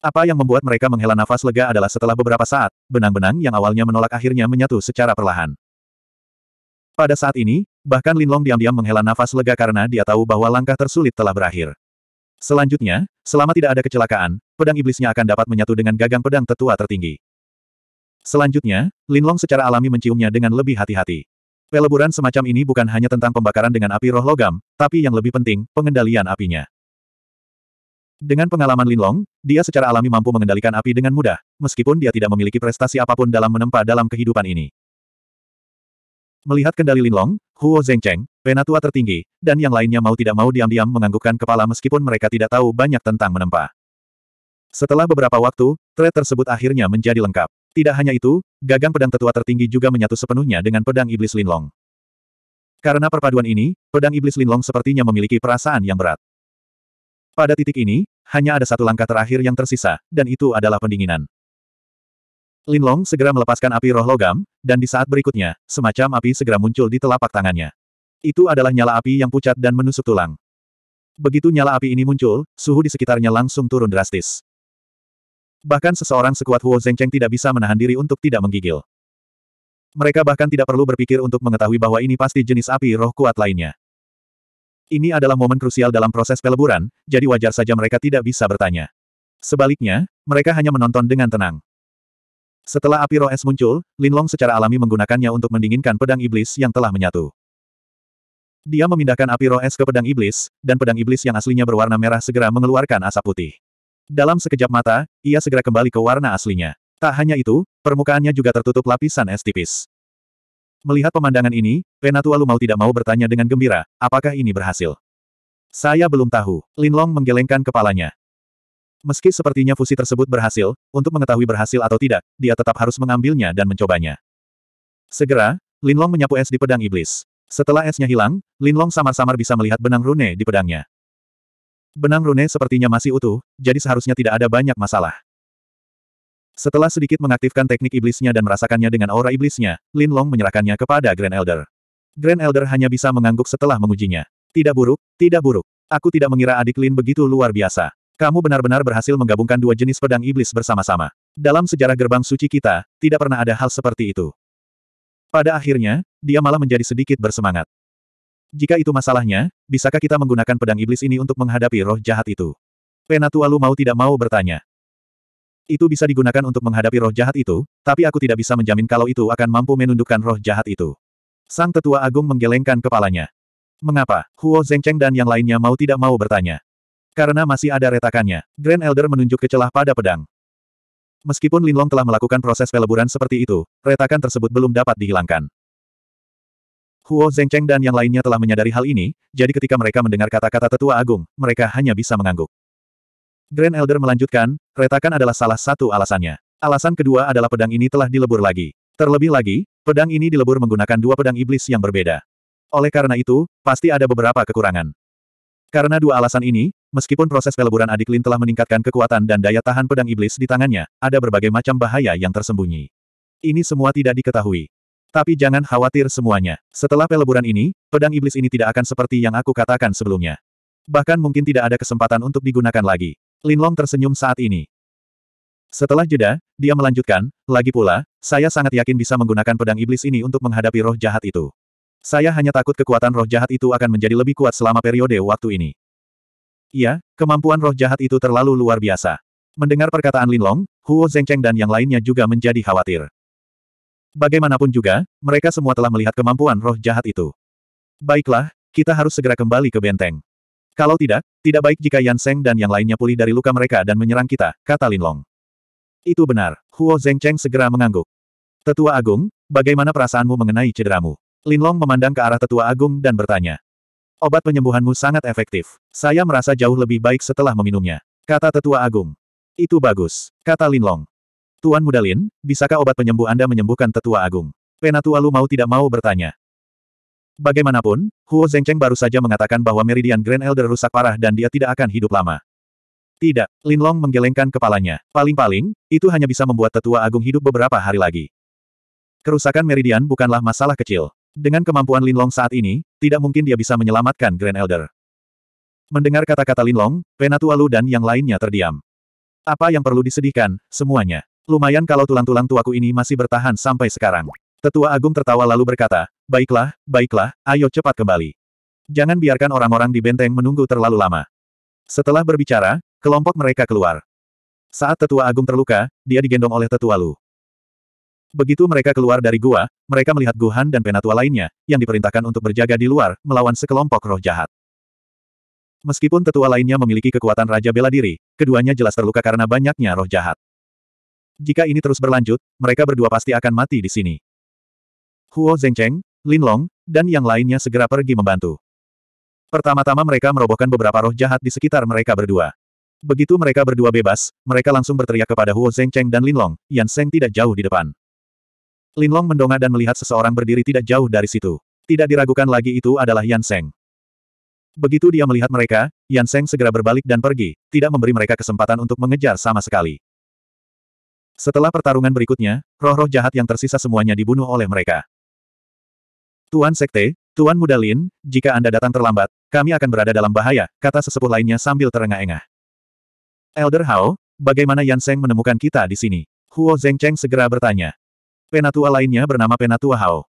Apa yang membuat mereka menghela nafas lega adalah setelah beberapa saat, benang-benang yang awalnya menolak akhirnya menyatu secara perlahan. Pada saat ini, bahkan Linlong diam-diam menghela nafas lega karena dia tahu bahwa langkah tersulit telah berakhir. Selanjutnya, selama tidak ada kecelakaan, pedang iblisnya akan dapat menyatu dengan gagang pedang tetua tertinggi. Selanjutnya, Linlong secara alami menciumnya dengan lebih hati-hati. Peleburan semacam ini bukan hanya tentang pembakaran dengan api roh logam, tapi yang lebih penting, pengendalian apinya. Dengan pengalaman Linlong, dia secara alami mampu mengendalikan api dengan mudah, meskipun dia tidak memiliki prestasi apapun dalam menempa dalam kehidupan ini. Melihat kendali Linlong, Huo Zhengcheng, penatua tertinggi, dan yang lainnya mau tidak mau diam-diam menganggukkan kepala meskipun mereka tidak tahu banyak tentang menempa. Setelah beberapa waktu, thread tersebut akhirnya menjadi lengkap. Tidak hanya itu, gagang pedang tetua tertinggi juga menyatu sepenuhnya dengan pedang iblis Linlong. Karena perpaduan ini, pedang iblis Linlong sepertinya memiliki perasaan yang berat. Pada titik ini, hanya ada satu langkah terakhir yang tersisa, dan itu adalah pendinginan. Linlong segera melepaskan api roh logam, dan di saat berikutnya, semacam api segera muncul di telapak tangannya. Itu adalah nyala api yang pucat dan menusuk tulang. Begitu nyala api ini muncul, suhu di sekitarnya langsung turun drastis. Bahkan seseorang sekuat Huo Zengcheng tidak bisa menahan diri untuk tidak menggigil. Mereka bahkan tidak perlu berpikir untuk mengetahui bahwa ini pasti jenis api roh kuat lainnya. Ini adalah momen krusial dalam proses peleburan, jadi wajar saja mereka tidak bisa bertanya. Sebaliknya, mereka hanya menonton dengan tenang. Setelah api roh es muncul, Linlong secara alami menggunakannya untuk mendinginkan pedang iblis yang telah menyatu. Dia memindahkan api roh es ke pedang iblis, dan pedang iblis yang aslinya berwarna merah segera mengeluarkan asap putih. Dalam sekejap mata, ia segera kembali ke warna aslinya. Tak hanya itu, permukaannya juga tertutup lapisan es tipis. Melihat pemandangan ini, Penatua Lu mau tidak mau bertanya dengan gembira, apakah ini berhasil? Saya belum tahu. Linlong menggelengkan kepalanya. Meski sepertinya fusi tersebut berhasil, untuk mengetahui berhasil atau tidak, dia tetap harus mengambilnya dan mencobanya. Segera, Linlong menyapu es di pedang iblis. Setelah esnya hilang, Linlong samar-samar bisa melihat benang rune di pedangnya. Benang rune sepertinya masih utuh, jadi seharusnya tidak ada banyak masalah. Setelah sedikit mengaktifkan teknik iblisnya dan merasakannya dengan aura iblisnya, Lin Long menyerahkannya kepada Grand Elder. Grand Elder hanya bisa mengangguk setelah mengujinya. Tidak buruk, tidak buruk. Aku tidak mengira adik Lin begitu luar biasa. Kamu benar-benar berhasil menggabungkan dua jenis pedang iblis bersama-sama. Dalam sejarah gerbang suci kita, tidak pernah ada hal seperti itu. Pada akhirnya, dia malah menjadi sedikit bersemangat. Jika itu masalahnya, bisakah kita menggunakan pedang iblis ini untuk menghadapi roh jahat itu? Penatua Lu mau tidak mau bertanya. Itu bisa digunakan untuk menghadapi roh jahat itu, tapi aku tidak bisa menjamin kalau itu akan mampu menundukkan roh jahat itu. Sang tetua agung menggelengkan kepalanya. Mengapa? Huo Zengcheng dan yang lainnya mau tidak mau bertanya. Karena masih ada retakannya, Grand Elder menunjuk ke celah pada pedang. Meskipun Linlong telah melakukan proses peleburan seperti itu, retakan tersebut belum dapat dihilangkan. Huo Zengcheng dan yang lainnya telah menyadari hal ini, jadi ketika mereka mendengar kata-kata tetua agung, mereka hanya bisa mengangguk. Grand Elder melanjutkan, retakan adalah salah satu alasannya. Alasan kedua adalah pedang ini telah dilebur lagi. Terlebih lagi, pedang ini dilebur menggunakan dua pedang iblis yang berbeda. Oleh karena itu, pasti ada beberapa kekurangan. Karena dua alasan ini, meskipun proses peleburan adik Lin telah meningkatkan kekuatan dan daya tahan pedang iblis di tangannya, ada berbagai macam bahaya yang tersembunyi. Ini semua tidak diketahui. Tapi jangan khawatir semuanya. Setelah peleburan ini, pedang iblis ini tidak akan seperti yang aku katakan sebelumnya. Bahkan mungkin tidak ada kesempatan untuk digunakan lagi. Linlong tersenyum saat ini. Setelah jeda, dia melanjutkan, lagi pula, saya sangat yakin bisa menggunakan pedang iblis ini untuk menghadapi roh jahat itu. Saya hanya takut kekuatan roh jahat itu akan menjadi lebih kuat selama periode waktu ini. Iya, kemampuan roh jahat itu terlalu luar biasa. Mendengar perkataan Linlong, Huo Zengcheng dan yang lainnya juga menjadi khawatir. Bagaimanapun juga, mereka semua telah melihat kemampuan roh jahat itu. Baiklah, kita harus segera kembali ke benteng. Kalau tidak, tidak baik jika Yan Seng dan yang lainnya pulih dari luka mereka dan menyerang kita, kata Lin Long. Itu benar, Huo Zengcheng segera mengangguk. Tetua Agung, bagaimana perasaanmu mengenai cederamu? Lin Long memandang ke arah Tetua Agung dan bertanya. Obat penyembuhanmu sangat efektif. Saya merasa jauh lebih baik setelah meminumnya, kata Tetua Agung. Itu bagus, kata Lin Long. Tuan Muda Lin, bisakah obat penyembuh Anda menyembuhkan Tetua Agung? Penatua Lu mau tidak mau bertanya. Bagaimanapun, Huo Zengcheng baru saja mengatakan bahwa Meridian Grand Elder rusak parah dan dia tidak akan hidup lama. Tidak, Lin Long menggelengkan kepalanya. Paling-paling, itu hanya bisa membuat tetua agung hidup beberapa hari lagi. Kerusakan Meridian bukanlah masalah kecil. Dengan kemampuan Lin Long saat ini, tidak mungkin dia bisa menyelamatkan Grand Elder. Mendengar kata-kata Lin Long, Penatua Lu dan yang lainnya terdiam. Apa yang perlu disedihkan, semuanya. Lumayan kalau tulang-tulang tuaku ini masih bertahan sampai sekarang. Tetua Agung tertawa lalu berkata, Baiklah, baiklah, ayo cepat kembali. Jangan biarkan orang-orang di benteng menunggu terlalu lama. Setelah berbicara, kelompok mereka keluar. Saat Tetua Agung terluka, dia digendong oleh Tetua Lu. Begitu mereka keluar dari gua, mereka melihat Guhan dan penatua lainnya, yang diperintahkan untuk berjaga di luar, melawan sekelompok roh jahat. Meskipun tetua lainnya memiliki kekuatan Raja Bela Diri, keduanya jelas terluka karena banyaknya roh jahat. Jika ini terus berlanjut, mereka berdua pasti akan mati di sini. Huo Zhengcheng, Lin Long, dan yang lainnya segera pergi membantu. Pertama-tama mereka merobohkan beberapa roh jahat di sekitar mereka berdua. Begitu mereka berdua bebas, mereka langsung berteriak kepada Huo Zhengcheng dan Lin Long. Yan Seng tidak jauh di depan. Lin Long mendongak dan melihat seseorang berdiri tidak jauh dari situ. Tidak diragukan lagi itu adalah Yan Seng. Begitu dia melihat mereka, Yan Seng segera berbalik dan pergi, tidak memberi mereka kesempatan untuk mengejar sama sekali. Setelah pertarungan berikutnya, roh-roh jahat yang tersisa semuanya dibunuh oleh mereka. Tuan Sekte, Tuan Mudalin, jika Anda datang terlambat, kami akan berada dalam bahaya, kata sesepuh lainnya sambil terengah-engah. Elder Hao, bagaimana Yan Seng menemukan kita di sini? Huo Zengcheng segera bertanya. Penatua lainnya bernama Penatua Hao.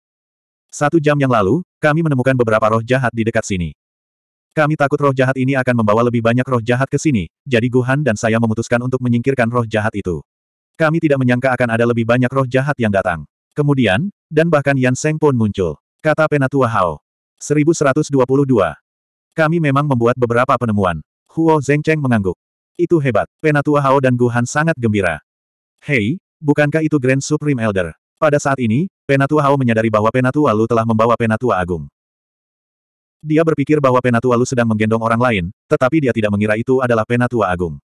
Satu jam yang lalu, kami menemukan beberapa roh jahat di dekat sini. Kami takut roh jahat ini akan membawa lebih banyak roh jahat ke sini, jadi Guhan dan saya memutuskan untuk menyingkirkan roh jahat itu. Kami tidak menyangka akan ada lebih banyak roh jahat yang datang. Kemudian, dan bahkan Yan Seng pun muncul. Kata Penatua Hao. 1122. Kami memang membuat beberapa penemuan. Huo Zengcheng mengangguk. Itu hebat. Penatua Hao dan Guhan sangat gembira. Hei, bukankah itu Grand Supreme Elder? Pada saat ini, Penatua Hao menyadari bahwa Penatua Lu telah membawa Penatua Agung. Dia berpikir bahwa Penatua Lu sedang menggendong orang lain, tetapi dia tidak mengira itu adalah Penatua Agung.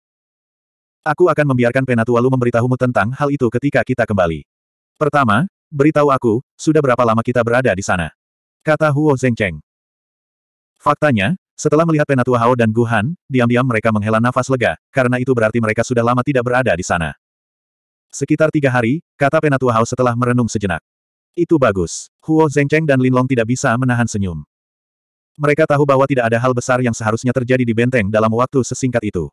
Aku akan membiarkan Penatua Lu memberitahumu tentang hal itu ketika kita kembali. Pertama, Beritahu aku, sudah berapa lama kita berada di sana? Kata Huo Zhengcheng. Faktanya, setelah melihat Penatua Hao dan Guhan, diam-diam mereka menghela nafas lega, karena itu berarti mereka sudah lama tidak berada di sana. Sekitar tiga hari, kata Penatua Hao setelah merenung sejenak. Itu bagus. Huo Zhengcheng dan Linlong tidak bisa menahan senyum. Mereka tahu bahwa tidak ada hal besar yang seharusnya terjadi di benteng dalam waktu sesingkat itu.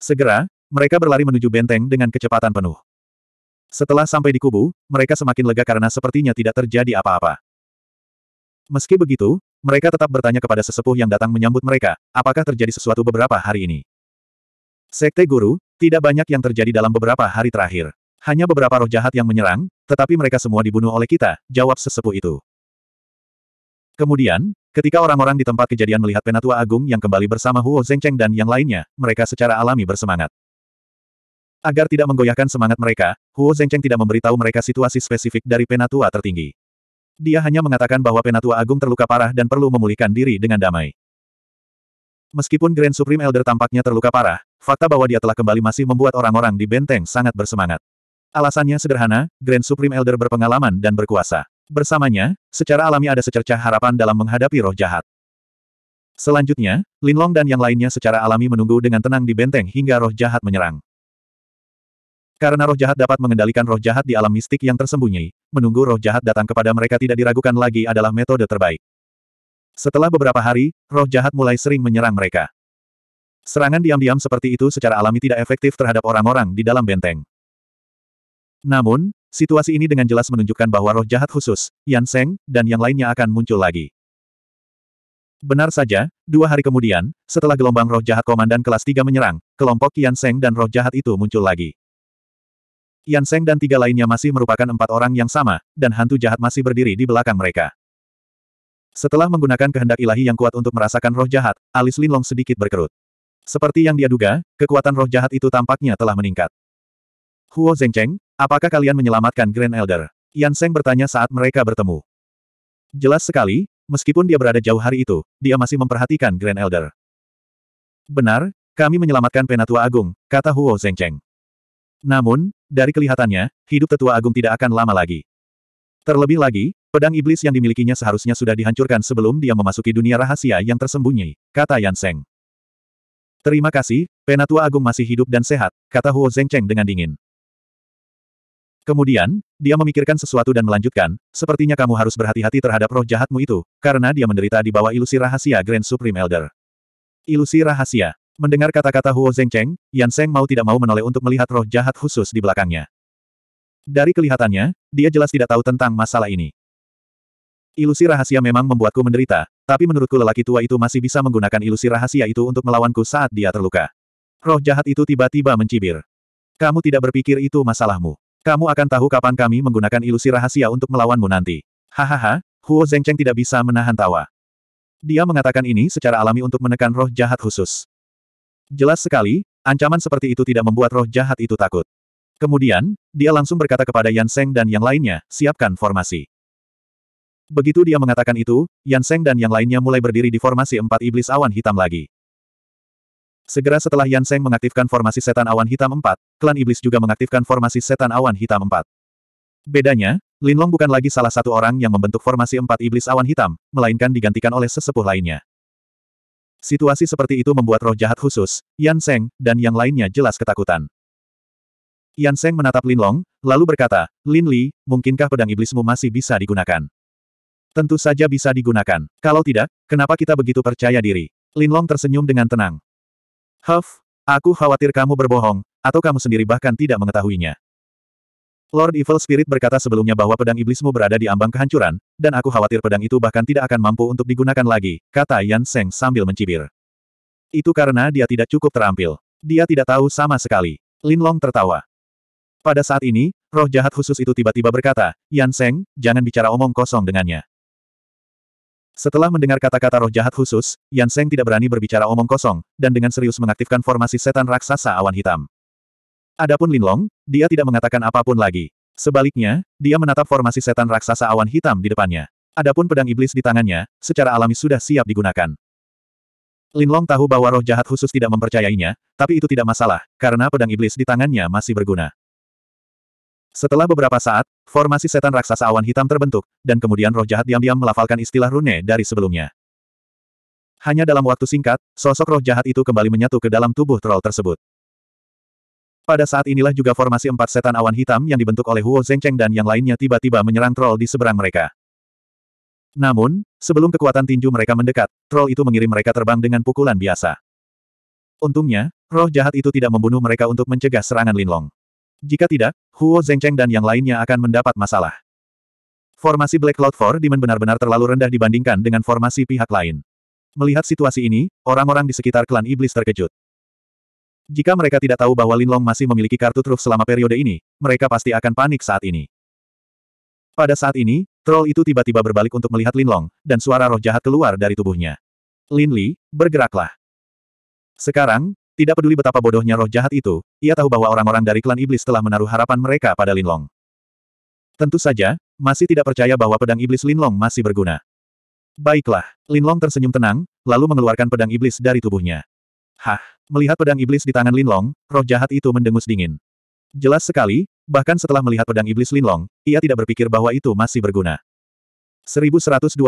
Segera, mereka berlari menuju benteng dengan kecepatan penuh. Setelah sampai di kubu, mereka semakin lega karena sepertinya tidak terjadi apa-apa. Meski begitu, mereka tetap bertanya kepada sesepuh yang datang menyambut mereka, apakah terjadi sesuatu beberapa hari ini. Sekte Guru, tidak banyak yang terjadi dalam beberapa hari terakhir. Hanya beberapa roh jahat yang menyerang, tetapi mereka semua dibunuh oleh kita, jawab sesepuh itu. Kemudian, ketika orang-orang di tempat kejadian melihat Penatua Agung yang kembali bersama Huo Zhengcheng dan yang lainnya, mereka secara alami bersemangat. Agar tidak menggoyahkan semangat mereka, Huo Zhengcheng tidak memberitahu mereka situasi spesifik dari penatua tertinggi. Dia hanya mengatakan bahwa penatua agung terluka parah dan perlu memulihkan diri dengan damai. Meskipun Grand Supreme Elder tampaknya terluka parah, fakta bahwa dia telah kembali masih membuat orang-orang di benteng sangat bersemangat. Alasannya sederhana, Grand Supreme Elder berpengalaman dan berkuasa. Bersamanya, secara alami ada secercah harapan dalam menghadapi roh jahat. Selanjutnya, Linlong dan yang lainnya secara alami menunggu dengan tenang di benteng hingga roh jahat menyerang. Karena roh jahat dapat mengendalikan roh jahat di alam mistik yang tersembunyi, menunggu roh jahat datang kepada mereka tidak diragukan lagi adalah metode terbaik. Setelah beberapa hari, roh jahat mulai sering menyerang mereka. Serangan diam-diam seperti itu secara alami tidak efektif terhadap orang-orang di dalam benteng. Namun, situasi ini dengan jelas menunjukkan bahwa roh jahat khusus, Yan Seng, dan yang lainnya akan muncul lagi. Benar saja, dua hari kemudian, setelah gelombang roh jahat komandan kelas 3 menyerang, kelompok Yan Seng dan roh jahat itu muncul lagi. Yan Seng dan tiga lainnya masih merupakan empat orang yang sama, dan hantu jahat masih berdiri di belakang mereka. Setelah menggunakan kehendak ilahi yang kuat untuk merasakan roh jahat, alis Linlong sedikit berkerut. Seperti yang dia duga, kekuatan roh jahat itu tampaknya telah meningkat. Huo Zengcheng, apakah kalian menyelamatkan Grand Elder? Yan Seng bertanya saat mereka bertemu. Jelas sekali, meskipun dia berada jauh hari itu, dia masih memperhatikan Grand Elder. Benar, kami menyelamatkan Penatua Agung, kata Huo Zengcheng. Namun, dari kelihatannya, hidup tetua agung tidak akan lama lagi. Terlebih lagi, pedang iblis yang dimilikinya seharusnya sudah dihancurkan sebelum dia memasuki dunia rahasia yang tersembunyi, kata Yan Seng. Terima kasih, penatua agung masih hidup dan sehat, kata Huo Zhengcheng dengan dingin. Kemudian, dia memikirkan sesuatu dan melanjutkan, sepertinya kamu harus berhati-hati terhadap roh jahatmu itu, karena dia menderita di bawah ilusi rahasia Grand Supreme Elder. Ilusi rahasia. Mendengar kata-kata Huo Zhengcheng, Yan Seng mau tidak mau menoleh untuk melihat roh jahat khusus di belakangnya. Dari kelihatannya, dia jelas tidak tahu tentang masalah ini. Ilusi rahasia memang membuatku menderita, tapi menurutku lelaki tua itu masih bisa menggunakan ilusi rahasia itu untuk melawanku saat dia terluka. Roh jahat itu tiba-tiba mencibir. Kamu tidak berpikir itu masalahmu. Kamu akan tahu kapan kami menggunakan ilusi rahasia untuk melawanmu nanti. Hahaha, Huo Zhengcheng tidak bisa menahan tawa. Dia mengatakan ini secara alami untuk menekan roh jahat khusus. Jelas sekali, ancaman seperti itu tidak membuat roh jahat itu takut. Kemudian, dia langsung berkata kepada Yan Seng dan yang lainnya, siapkan formasi. Begitu dia mengatakan itu, Yan Seng dan yang lainnya mulai berdiri di formasi empat iblis awan hitam lagi. Segera setelah Yan Seng mengaktifkan formasi setan awan hitam empat, klan iblis juga mengaktifkan formasi setan awan hitam empat. Bedanya, Lin Long bukan lagi salah satu orang yang membentuk formasi empat iblis awan hitam, melainkan digantikan oleh sesepuh lainnya. Situasi seperti itu membuat roh jahat khusus, Yan Seng, dan yang lainnya jelas ketakutan. Yan Seng menatap Lin Long, lalu berkata, Lin Li, mungkinkah pedang iblismu masih bisa digunakan? Tentu saja bisa digunakan. Kalau tidak, kenapa kita begitu percaya diri? Lin Long tersenyum dengan tenang. Huff, aku khawatir kamu berbohong, atau kamu sendiri bahkan tidak mengetahuinya. Lord Evil Spirit berkata sebelumnya bahwa pedang iblismu berada di ambang kehancuran, dan aku khawatir pedang itu bahkan tidak akan mampu untuk digunakan lagi, kata Yan Seng sambil mencibir. Itu karena dia tidak cukup terampil. Dia tidak tahu sama sekali. Lin Long tertawa. Pada saat ini, roh jahat khusus itu tiba-tiba berkata, Yan Seng, jangan bicara omong kosong dengannya. Setelah mendengar kata-kata roh jahat khusus, Yan Seng tidak berani berbicara omong kosong, dan dengan serius mengaktifkan formasi setan raksasa awan hitam. Adapun Linlong, dia tidak mengatakan apapun lagi. Sebaliknya, dia menatap formasi setan raksasa awan hitam di depannya. Adapun pedang iblis di tangannya, secara alami sudah siap digunakan. Linlong tahu bahwa roh jahat khusus tidak mempercayainya, tapi itu tidak masalah, karena pedang iblis di tangannya masih berguna. Setelah beberapa saat, formasi setan raksasa awan hitam terbentuk, dan kemudian roh jahat diam-diam melafalkan istilah rune dari sebelumnya. Hanya dalam waktu singkat, sosok roh jahat itu kembali menyatu ke dalam tubuh troll tersebut. Pada saat inilah juga formasi empat setan awan hitam yang dibentuk oleh Huo Zhengcheng dan yang lainnya tiba-tiba menyerang troll di seberang mereka. Namun, sebelum kekuatan tinju mereka mendekat, troll itu mengirim mereka terbang dengan pukulan biasa. Untungnya, roh jahat itu tidak membunuh mereka untuk mencegah serangan Linlong. Jika tidak, Huo Zhengcheng dan yang lainnya akan mendapat masalah. Formasi Black Cloud Four Demon benar-benar terlalu rendah dibandingkan dengan formasi pihak lain. Melihat situasi ini, orang-orang di sekitar klan iblis terkejut. Jika mereka tidak tahu bahwa Linlong masih memiliki kartu truf selama periode ini, mereka pasti akan panik saat ini. Pada saat ini, troll itu tiba-tiba berbalik untuk melihat Linlong, dan suara roh jahat keluar dari tubuhnya. Lin Li, bergeraklah. Sekarang, tidak peduli betapa bodohnya roh jahat itu, ia tahu bahwa orang-orang dari klan iblis telah menaruh harapan mereka pada Linlong. Tentu saja, masih tidak percaya bahwa pedang iblis Linlong masih berguna. Baiklah, Linlong tersenyum tenang, lalu mengeluarkan pedang iblis dari tubuhnya. Hah, Melihat pedang iblis di tangan Linlong, roh jahat itu mendengus dingin. Jelas sekali, bahkan setelah melihat pedang iblis Linlong, ia tidak berpikir bahwa itu masih berguna. 1123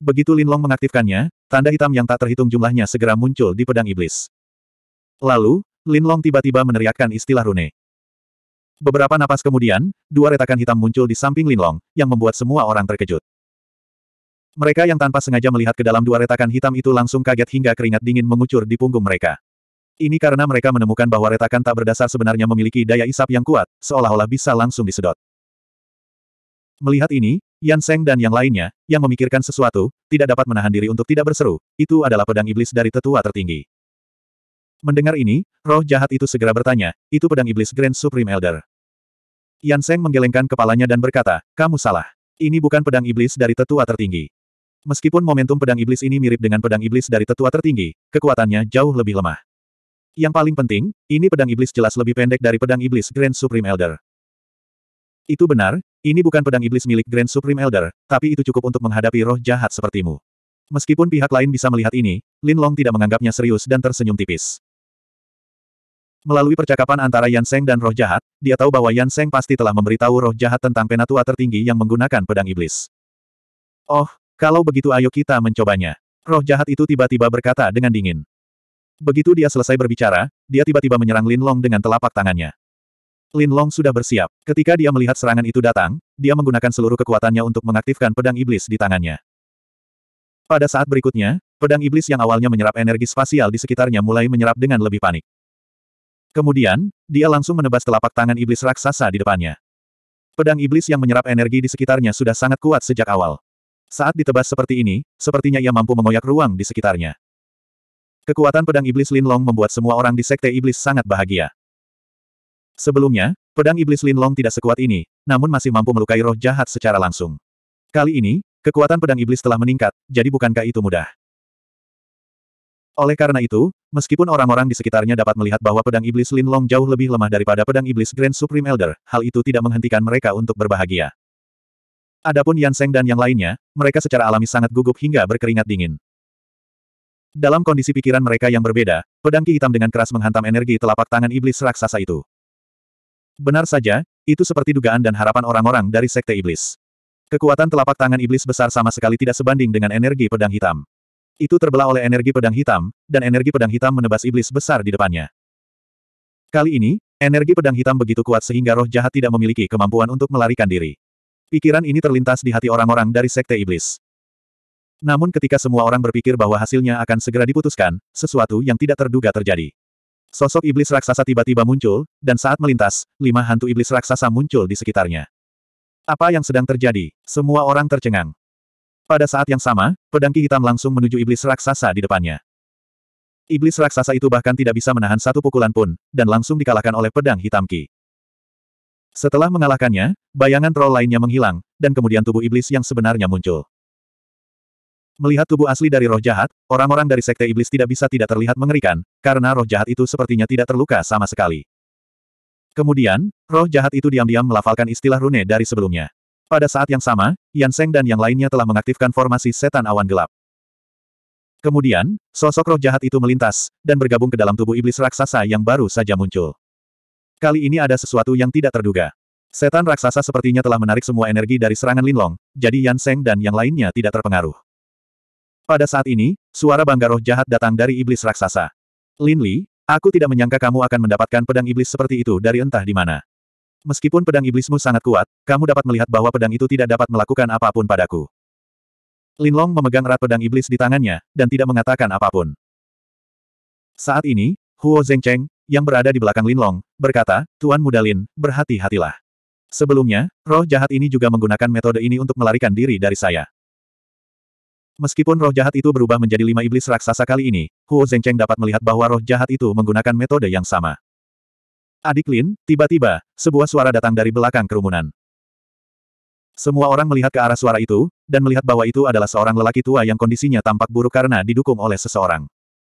Begitu Linlong mengaktifkannya, tanda hitam yang tak terhitung jumlahnya segera muncul di pedang iblis. Lalu, Linlong tiba-tiba meneriakkan istilah rune. Beberapa napas kemudian, dua retakan hitam muncul di samping Linlong, yang membuat semua orang terkejut. Mereka yang tanpa sengaja melihat ke dalam dua retakan hitam itu langsung kaget hingga keringat dingin mengucur di punggung mereka. Ini karena mereka menemukan bahwa retakan tak berdasar sebenarnya memiliki daya isap yang kuat, seolah-olah bisa langsung disedot. Melihat ini, Yan Seng dan yang lainnya, yang memikirkan sesuatu, tidak dapat menahan diri untuk tidak berseru, itu adalah pedang iblis dari tetua tertinggi. Mendengar ini, roh jahat itu segera bertanya, itu pedang iblis Grand Supreme Elder. Yan Seng menggelengkan kepalanya dan berkata, kamu salah. Ini bukan pedang iblis dari tetua tertinggi. Meskipun momentum pedang iblis ini mirip dengan pedang iblis dari tetua tertinggi, kekuatannya jauh lebih lemah. Yang paling penting, ini pedang iblis jelas lebih pendek dari pedang iblis Grand Supreme Elder. Itu benar, ini bukan pedang iblis milik Grand Supreme Elder, tapi itu cukup untuk menghadapi roh jahat sepertimu. Meskipun pihak lain bisa melihat ini, Lin Long tidak menganggapnya serius dan tersenyum tipis. Melalui percakapan antara Yan Seng dan roh jahat, dia tahu bahwa Yan Seng pasti telah memberitahu roh jahat tentang penatua tertinggi yang menggunakan pedang iblis. Oh, kalau begitu ayo kita mencobanya. Roh jahat itu tiba-tiba berkata dengan dingin. Begitu dia selesai berbicara, dia tiba-tiba menyerang Lin Long dengan telapak tangannya. Lin Long sudah bersiap. Ketika dia melihat serangan itu datang, dia menggunakan seluruh kekuatannya untuk mengaktifkan pedang iblis di tangannya. Pada saat berikutnya, pedang iblis yang awalnya menyerap energi spasial di sekitarnya mulai menyerap dengan lebih panik. Kemudian, dia langsung menebas telapak tangan iblis raksasa di depannya. Pedang iblis yang menyerap energi di sekitarnya sudah sangat kuat sejak awal. Saat ditebas seperti ini, sepertinya ia mampu mengoyak ruang di sekitarnya. Kekuatan pedang iblis Linlong membuat semua orang di sekte iblis sangat bahagia. Sebelumnya, pedang iblis Linlong tidak sekuat ini, namun masih mampu melukai roh jahat secara langsung. Kali ini, kekuatan pedang iblis telah meningkat, jadi bukankah itu mudah? Oleh karena itu, meskipun orang-orang di sekitarnya dapat melihat bahwa pedang iblis Linlong jauh lebih lemah daripada pedang iblis Grand Supreme Elder, hal itu tidak menghentikan mereka untuk berbahagia. Adapun Yan Seng dan yang lainnya, mereka secara alami sangat gugup hingga berkeringat dingin. Dalam kondisi pikiran mereka yang berbeda, pedang ki hitam dengan keras menghantam energi telapak tangan iblis raksasa itu. Benar saja, itu seperti dugaan dan harapan orang-orang dari sekte iblis. Kekuatan telapak tangan iblis besar sama sekali tidak sebanding dengan energi pedang hitam. Itu terbelah oleh energi pedang hitam, dan energi pedang hitam menebas iblis besar di depannya. Kali ini, energi pedang hitam begitu kuat sehingga roh jahat tidak memiliki kemampuan untuk melarikan diri. Pikiran ini terlintas di hati orang-orang dari Sekte Iblis. Namun ketika semua orang berpikir bahwa hasilnya akan segera diputuskan, sesuatu yang tidak terduga terjadi. Sosok iblis raksasa tiba-tiba muncul, dan saat melintas, lima hantu iblis raksasa muncul di sekitarnya. Apa yang sedang terjadi? Semua orang tercengang. Pada saat yang sama, pedangki hitam langsung menuju iblis raksasa di depannya. Iblis raksasa itu bahkan tidak bisa menahan satu pukulan pun, dan langsung dikalahkan oleh pedang hitam Ki. Setelah mengalahkannya, bayangan troll lainnya menghilang, dan kemudian tubuh iblis yang sebenarnya muncul. Melihat tubuh asli dari roh jahat, orang-orang dari sekte iblis tidak bisa tidak terlihat mengerikan, karena roh jahat itu sepertinya tidak terluka sama sekali. Kemudian, roh jahat itu diam-diam melafalkan istilah rune dari sebelumnya. Pada saat yang sama, Yan Seng dan yang lainnya telah mengaktifkan formasi setan awan gelap. Kemudian, sosok roh jahat itu melintas, dan bergabung ke dalam tubuh iblis raksasa yang baru saja muncul. Kali ini ada sesuatu yang tidak terduga. Setan raksasa sepertinya telah menarik semua energi dari serangan Linlong, jadi Yan Seng dan yang lainnya tidak terpengaruh. Pada saat ini, suara bangga roh jahat datang dari iblis raksasa. Lin Li, aku tidak menyangka kamu akan mendapatkan pedang iblis seperti itu dari entah di mana. Meskipun pedang iblismu sangat kuat, kamu dapat melihat bahwa pedang itu tidak dapat melakukan apapun padaku. Lin Long memegang erat pedang iblis di tangannya, dan tidak mengatakan apapun. Saat ini, Huo Zhengcheng, yang berada di belakang Linlong, berkata, Tuan Muda Lin, berhati-hatilah. Sebelumnya, roh jahat ini juga menggunakan metode ini untuk melarikan diri dari saya. Meskipun roh jahat itu berubah menjadi lima iblis raksasa kali ini, Huo Zhengcheng dapat melihat bahwa roh jahat itu menggunakan metode yang sama. Adik Lin, tiba-tiba, sebuah suara datang dari belakang kerumunan. Semua orang melihat ke arah suara itu, dan melihat bahwa itu adalah seorang lelaki tua yang kondisinya tampak buruk karena didukung oleh seseorang.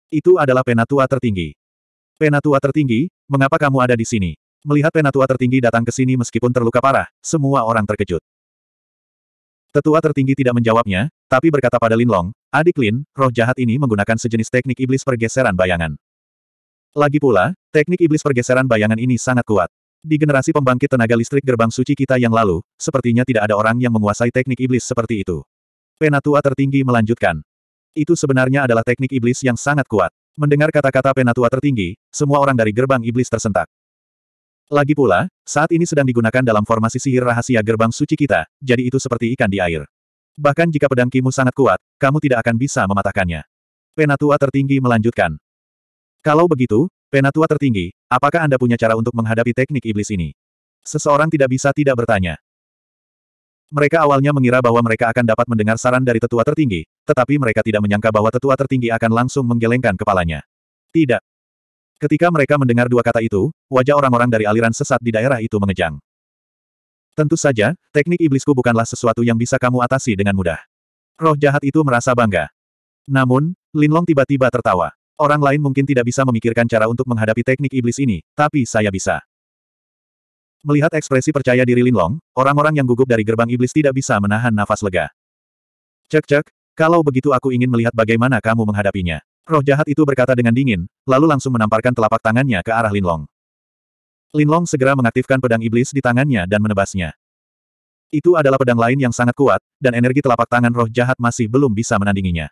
Itu adalah Penatua tertinggi. Penatua tertinggi, mengapa kamu ada di sini? Melihat penatua tertinggi datang ke sini meskipun terluka parah, semua orang terkejut. Tetua tertinggi tidak menjawabnya, tapi berkata pada Lin Long, adik Lin, roh jahat ini menggunakan sejenis teknik iblis pergeseran bayangan. Lagi pula, teknik iblis pergeseran bayangan ini sangat kuat. Di generasi pembangkit tenaga listrik gerbang suci kita yang lalu, sepertinya tidak ada orang yang menguasai teknik iblis seperti itu. Penatua tertinggi melanjutkan. Itu sebenarnya adalah teknik iblis yang sangat kuat. Mendengar kata-kata penatua tertinggi, semua orang dari gerbang iblis tersentak. Lagi pula, saat ini sedang digunakan dalam formasi sihir rahasia gerbang suci kita, jadi itu seperti ikan di air. Bahkan jika pedang kimu sangat kuat, kamu tidak akan bisa mematahkannya. Penatua tertinggi melanjutkan. Kalau begitu, penatua tertinggi, apakah Anda punya cara untuk menghadapi teknik iblis ini? Seseorang tidak bisa tidak bertanya. Mereka awalnya mengira bahwa mereka akan dapat mendengar saran dari tetua tertinggi, tetapi mereka tidak menyangka bahwa tetua tertinggi akan langsung menggelengkan kepalanya. Tidak. Ketika mereka mendengar dua kata itu, wajah orang-orang dari aliran sesat di daerah itu mengejang. Tentu saja, teknik iblisku bukanlah sesuatu yang bisa kamu atasi dengan mudah. Roh jahat itu merasa bangga. Namun, Linlong tiba-tiba tertawa. Orang lain mungkin tidak bisa memikirkan cara untuk menghadapi teknik iblis ini, tapi saya bisa. Melihat ekspresi percaya diri Linlong, orang-orang yang gugup dari gerbang iblis tidak bisa menahan nafas lega. Cek-cek, kalau begitu aku ingin melihat bagaimana kamu menghadapinya. Roh jahat itu berkata dengan dingin, lalu langsung menamparkan telapak tangannya ke arah Linlong. Linlong segera mengaktifkan pedang iblis di tangannya dan menebasnya. Itu adalah pedang lain yang sangat kuat, dan energi telapak tangan roh jahat masih belum bisa menandinginya.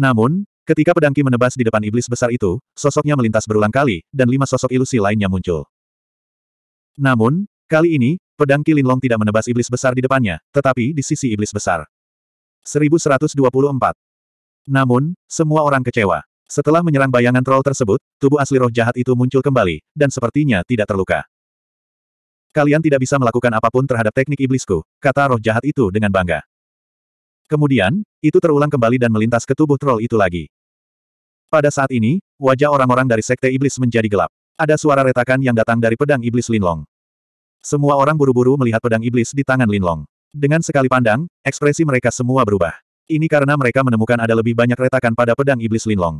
Namun, ketika pedang Ki menebas di depan iblis besar itu, sosoknya melintas berulang kali, dan lima sosok ilusi lainnya muncul. Namun, kali ini, pedang Kilinlong tidak menebas iblis besar di depannya, tetapi di sisi iblis besar. 1124. Namun, semua orang kecewa. Setelah menyerang bayangan troll tersebut, tubuh asli roh jahat itu muncul kembali, dan sepertinya tidak terluka. Kalian tidak bisa melakukan apapun terhadap teknik iblisku, kata roh jahat itu dengan bangga. Kemudian, itu terulang kembali dan melintas ke tubuh troll itu lagi. Pada saat ini, wajah orang-orang dari Sekte Iblis menjadi gelap. Ada suara retakan yang datang dari pedang iblis Linlong. Semua orang buru-buru melihat pedang iblis di tangan Linlong. Dengan sekali pandang, ekspresi mereka semua berubah. Ini karena mereka menemukan ada lebih banyak retakan pada pedang iblis Linlong.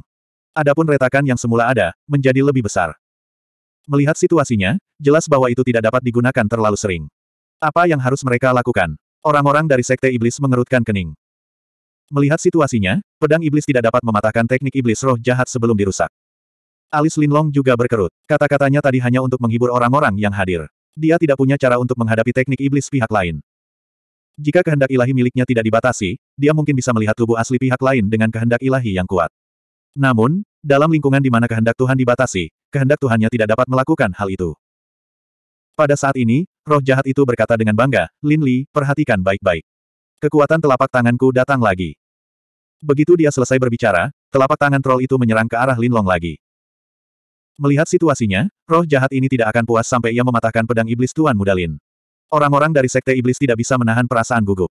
Adapun retakan yang semula ada, menjadi lebih besar. Melihat situasinya, jelas bahwa itu tidak dapat digunakan terlalu sering. Apa yang harus mereka lakukan? Orang-orang dari Sekte Iblis mengerutkan kening. Melihat situasinya, pedang iblis tidak dapat mematahkan teknik iblis roh jahat sebelum dirusak. Alis Linlong juga berkerut. Kata-katanya tadi hanya untuk menghibur orang-orang yang hadir. Dia tidak punya cara untuk menghadapi teknik iblis pihak lain. Jika kehendak ilahi miliknya tidak dibatasi, dia mungkin bisa melihat tubuh asli pihak lain dengan kehendak ilahi yang kuat. Namun, dalam lingkungan di mana kehendak Tuhan dibatasi, kehendak Tuhannya tidak dapat melakukan hal itu. Pada saat ini, roh jahat itu berkata dengan bangga, Lin Li, perhatikan baik-baik. Kekuatan telapak tanganku datang lagi. Begitu dia selesai berbicara, telapak tangan troll itu menyerang ke arah Linlong lagi. Melihat situasinya, roh jahat ini tidak akan puas sampai ia mematahkan pedang iblis Tuan Mudalin. Orang-orang dari sekte iblis tidak bisa menahan perasaan gugup.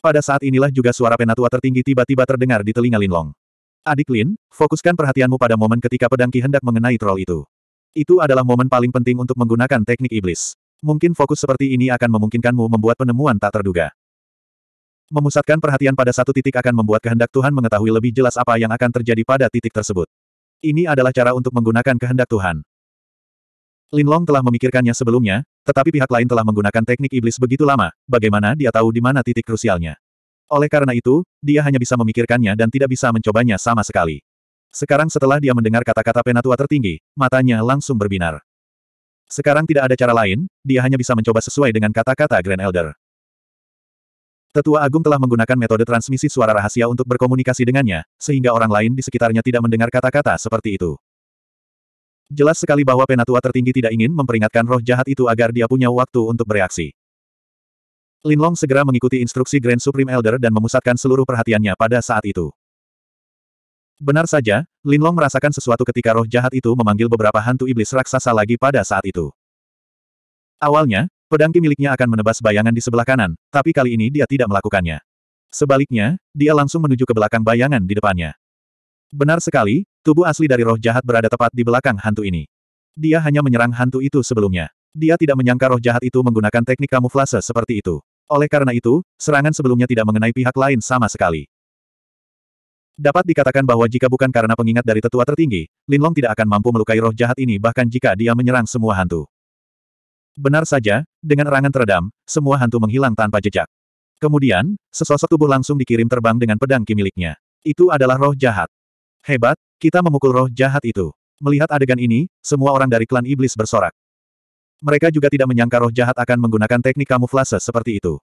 Pada saat inilah juga suara penatua tertinggi tiba-tiba terdengar di telinga Linlong. Adik Lin, fokuskan perhatianmu pada momen ketika pedang Ki hendak mengenai troll itu. Itu adalah momen paling penting untuk menggunakan teknik iblis. Mungkin fokus seperti ini akan memungkinkanmu membuat penemuan tak terduga. Memusatkan perhatian pada satu titik akan membuat kehendak Tuhan mengetahui lebih jelas apa yang akan terjadi pada titik tersebut. Ini adalah cara untuk menggunakan kehendak Tuhan. Linlong telah memikirkannya sebelumnya, tetapi pihak lain telah menggunakan teknik iblis begitu lama, bagaimana dia tahu di mana titik krusialnya. Oleh karena itu, dia hanya bisa memikirkannya dan tidak bisa mencobanya sama sekali. Sekarang setelah dia mendengar kata-kata penatua tertinggi, matanya langsung berbinar. Sekarang tidak ada cara lain, dia hanya bisa mencoba sesuai dengan kata-kata Grand Elder. Tetua Agung telah menggunakan metode transmisi suara rahasia untuk berkomunikasi dengannya, sehingga orang lain di sekitarnya tidak mendengar kata-kata seperti itu. Jelas sekali bahwa penatua tertinggi tidak ingin memperingatkan roh jahat itu agar dia punya waktu untuk bereaksi. Linlong segera mengikuti instruksi Grand Supreme Elder dan memusatkan seluruh perhatiannya pada saat itu. Benar saja, Linlong merasakan sesuatu ketika roh jahat itu memanggil beberapa hantu iblis raksasa lagi pada saat itu. Awalnya, Pedang ki miliknya akan menebas bayangan di sebelah kanan, tapi kali ini dia tidak melakukannya. Sebaliknya, dia langsung menuju ke belakang bayangan di depannya. Benar sekali, tubuh asli dari roh jahat berada tepat di belakang hantu ini. Dia hanya menyerang hantu itu sebelumnya. Dia tidak menyangka roh jahat itu menggunakan teknik kamuflase seperti itu. Oleh karena itu, serangan sebelumnya tidak mengenai pihak lain sama sekali. Dapat dikatakan bahwa jika bukan karena pengingat dari tetua tertinggi, Linlong tidak akan mampu melukai roh jahat ini bahkan jika dia menyerang semua hantu. Benar saja, dengan erangan teredam, semua hantu menghilang tanpa jejak. Kemudian, sesosok tubuh langsung dikirim terbang dengan pedang miliknya. Itu adalah roh jahat. Hebat, kita memukul roh jahat itu. Melihat adegan ini, semua orang dari klan iblis bersorak. Mereka juga tidak menyangka roh jahat akan menggunakan teknik kamuflase seperti itu.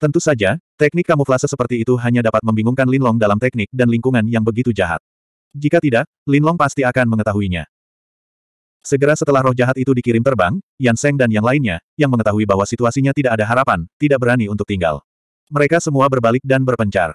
Tentu saja, teknik kamuflase seperti itu hanya dapat membingungkan Linlong dalam teknik dan lingkungan yang begitu jahat. Jika tidak, Linlong pasti akan mengetahuinya. Segera setelah roh jahat itu dikirim terbang, Yan Seng dan yang lainnya, yang mengetahui bahwa situasinya tidak ada harapan, tidak berani untuk tinggal. Mereka semua berbalik dan berpencar.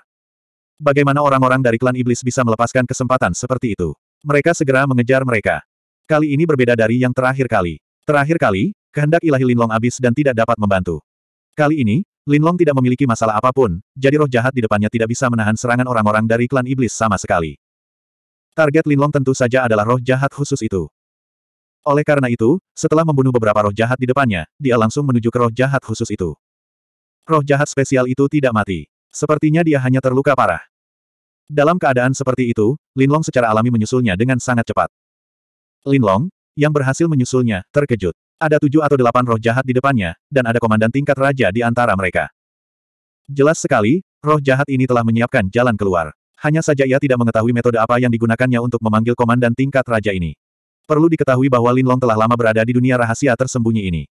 Bagaimana orang-orang dari klan iblis bisa melepaskan kesempatan seperti itu? Mereka segera mengejar mereka. Kali ini berbeda dari yang terakhir kali. Terakhir kali, kehendak ilahi Linlong habis dan tidak dapat membantu. Kali ini, Linlong tidak memiliki masalah apapun, jadi roh jahat di depannya tidak bisa menahan serangan orang-orang dari klan iblis sama sekali. Target Linlong tentu saja adalah roh jahat khusus itu. Oleh karena itu, setelah membunuh beberapa roh jahat di depannya, dia langsung menuju ke roh jahat khusus itu. Roh jahat spesial itu tidak mati. Sepertinya dia hanya terluka parah. Dalam keadaan seperti itu, Lin Long secara alami menyusulnya dengan sangat cepat. Lin Long, yang berhasil menyusulnya, terkejut. Ada tujuh atau delapan roh jahat di depannya, dan ada komandan tingkat raja di antara mereka. Jelas sekali, roh jahat ini telah menyiapkan jalan keluar. Hanya saja ia tidak mengetahui metode apa yang digunakannya untuk memanggil komandan tingkat raja ini. Perlu diketahui bahwa Linlong telah lama berada di dunia rahasia tersembunyi ini.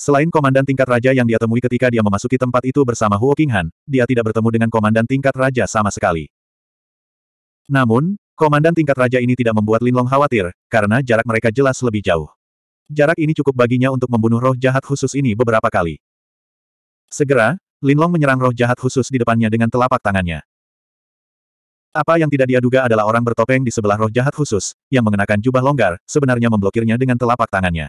Selain komandan tingkat raja yang dia temui ketika dia memasuki tempat itu bersama Huo Qinghan, dia tidak bertemu dengan komandan tingkat raja sama sekali. Namun, komandan tingkat raja ini tidak membuat Linlong khawatir, karena jarak mereka jelas lebih jauh. Jarak ini cukup baginya untuk membunuh roh jahat khusus ini beberapa kali. Segera, Linlong menyerang roh jahat khusus di depannya dengan telapak tangannya. Apa yang tidak dia duga adalah orang bertopeng di sebelah roh jahat khusus, yang mengenakan jubah longgar, sebenarnya memblokirnya dengan telapak tangannya.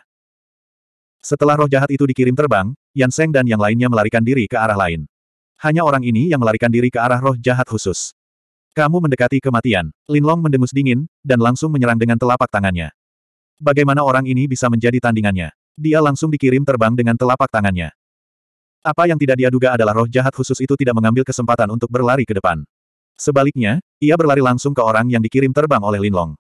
Setelah roh jahat itu dikirim terbang, Yan Seng dan yang lainnya melarikan diri ke arah lain. Hanya orang ini yang melarikan diri ke arah roh jahat khusus. Kamu mendekati kematian. Lin Long mendengus dingin, dan langsung menyerang dengan telapak tangannya. Bagaimana orang ini bisa menjadi tandingannya? Dia langsung dikirim terbang dengan telapak tangannya. Apa yang tidak dia duga adalah roh jahat khusus itu tidak mengambil kesempatan untuk berlari ke depan. Sebaliknya, ia berlari langsung ke orang yang dikirim terbang oleh Linlong.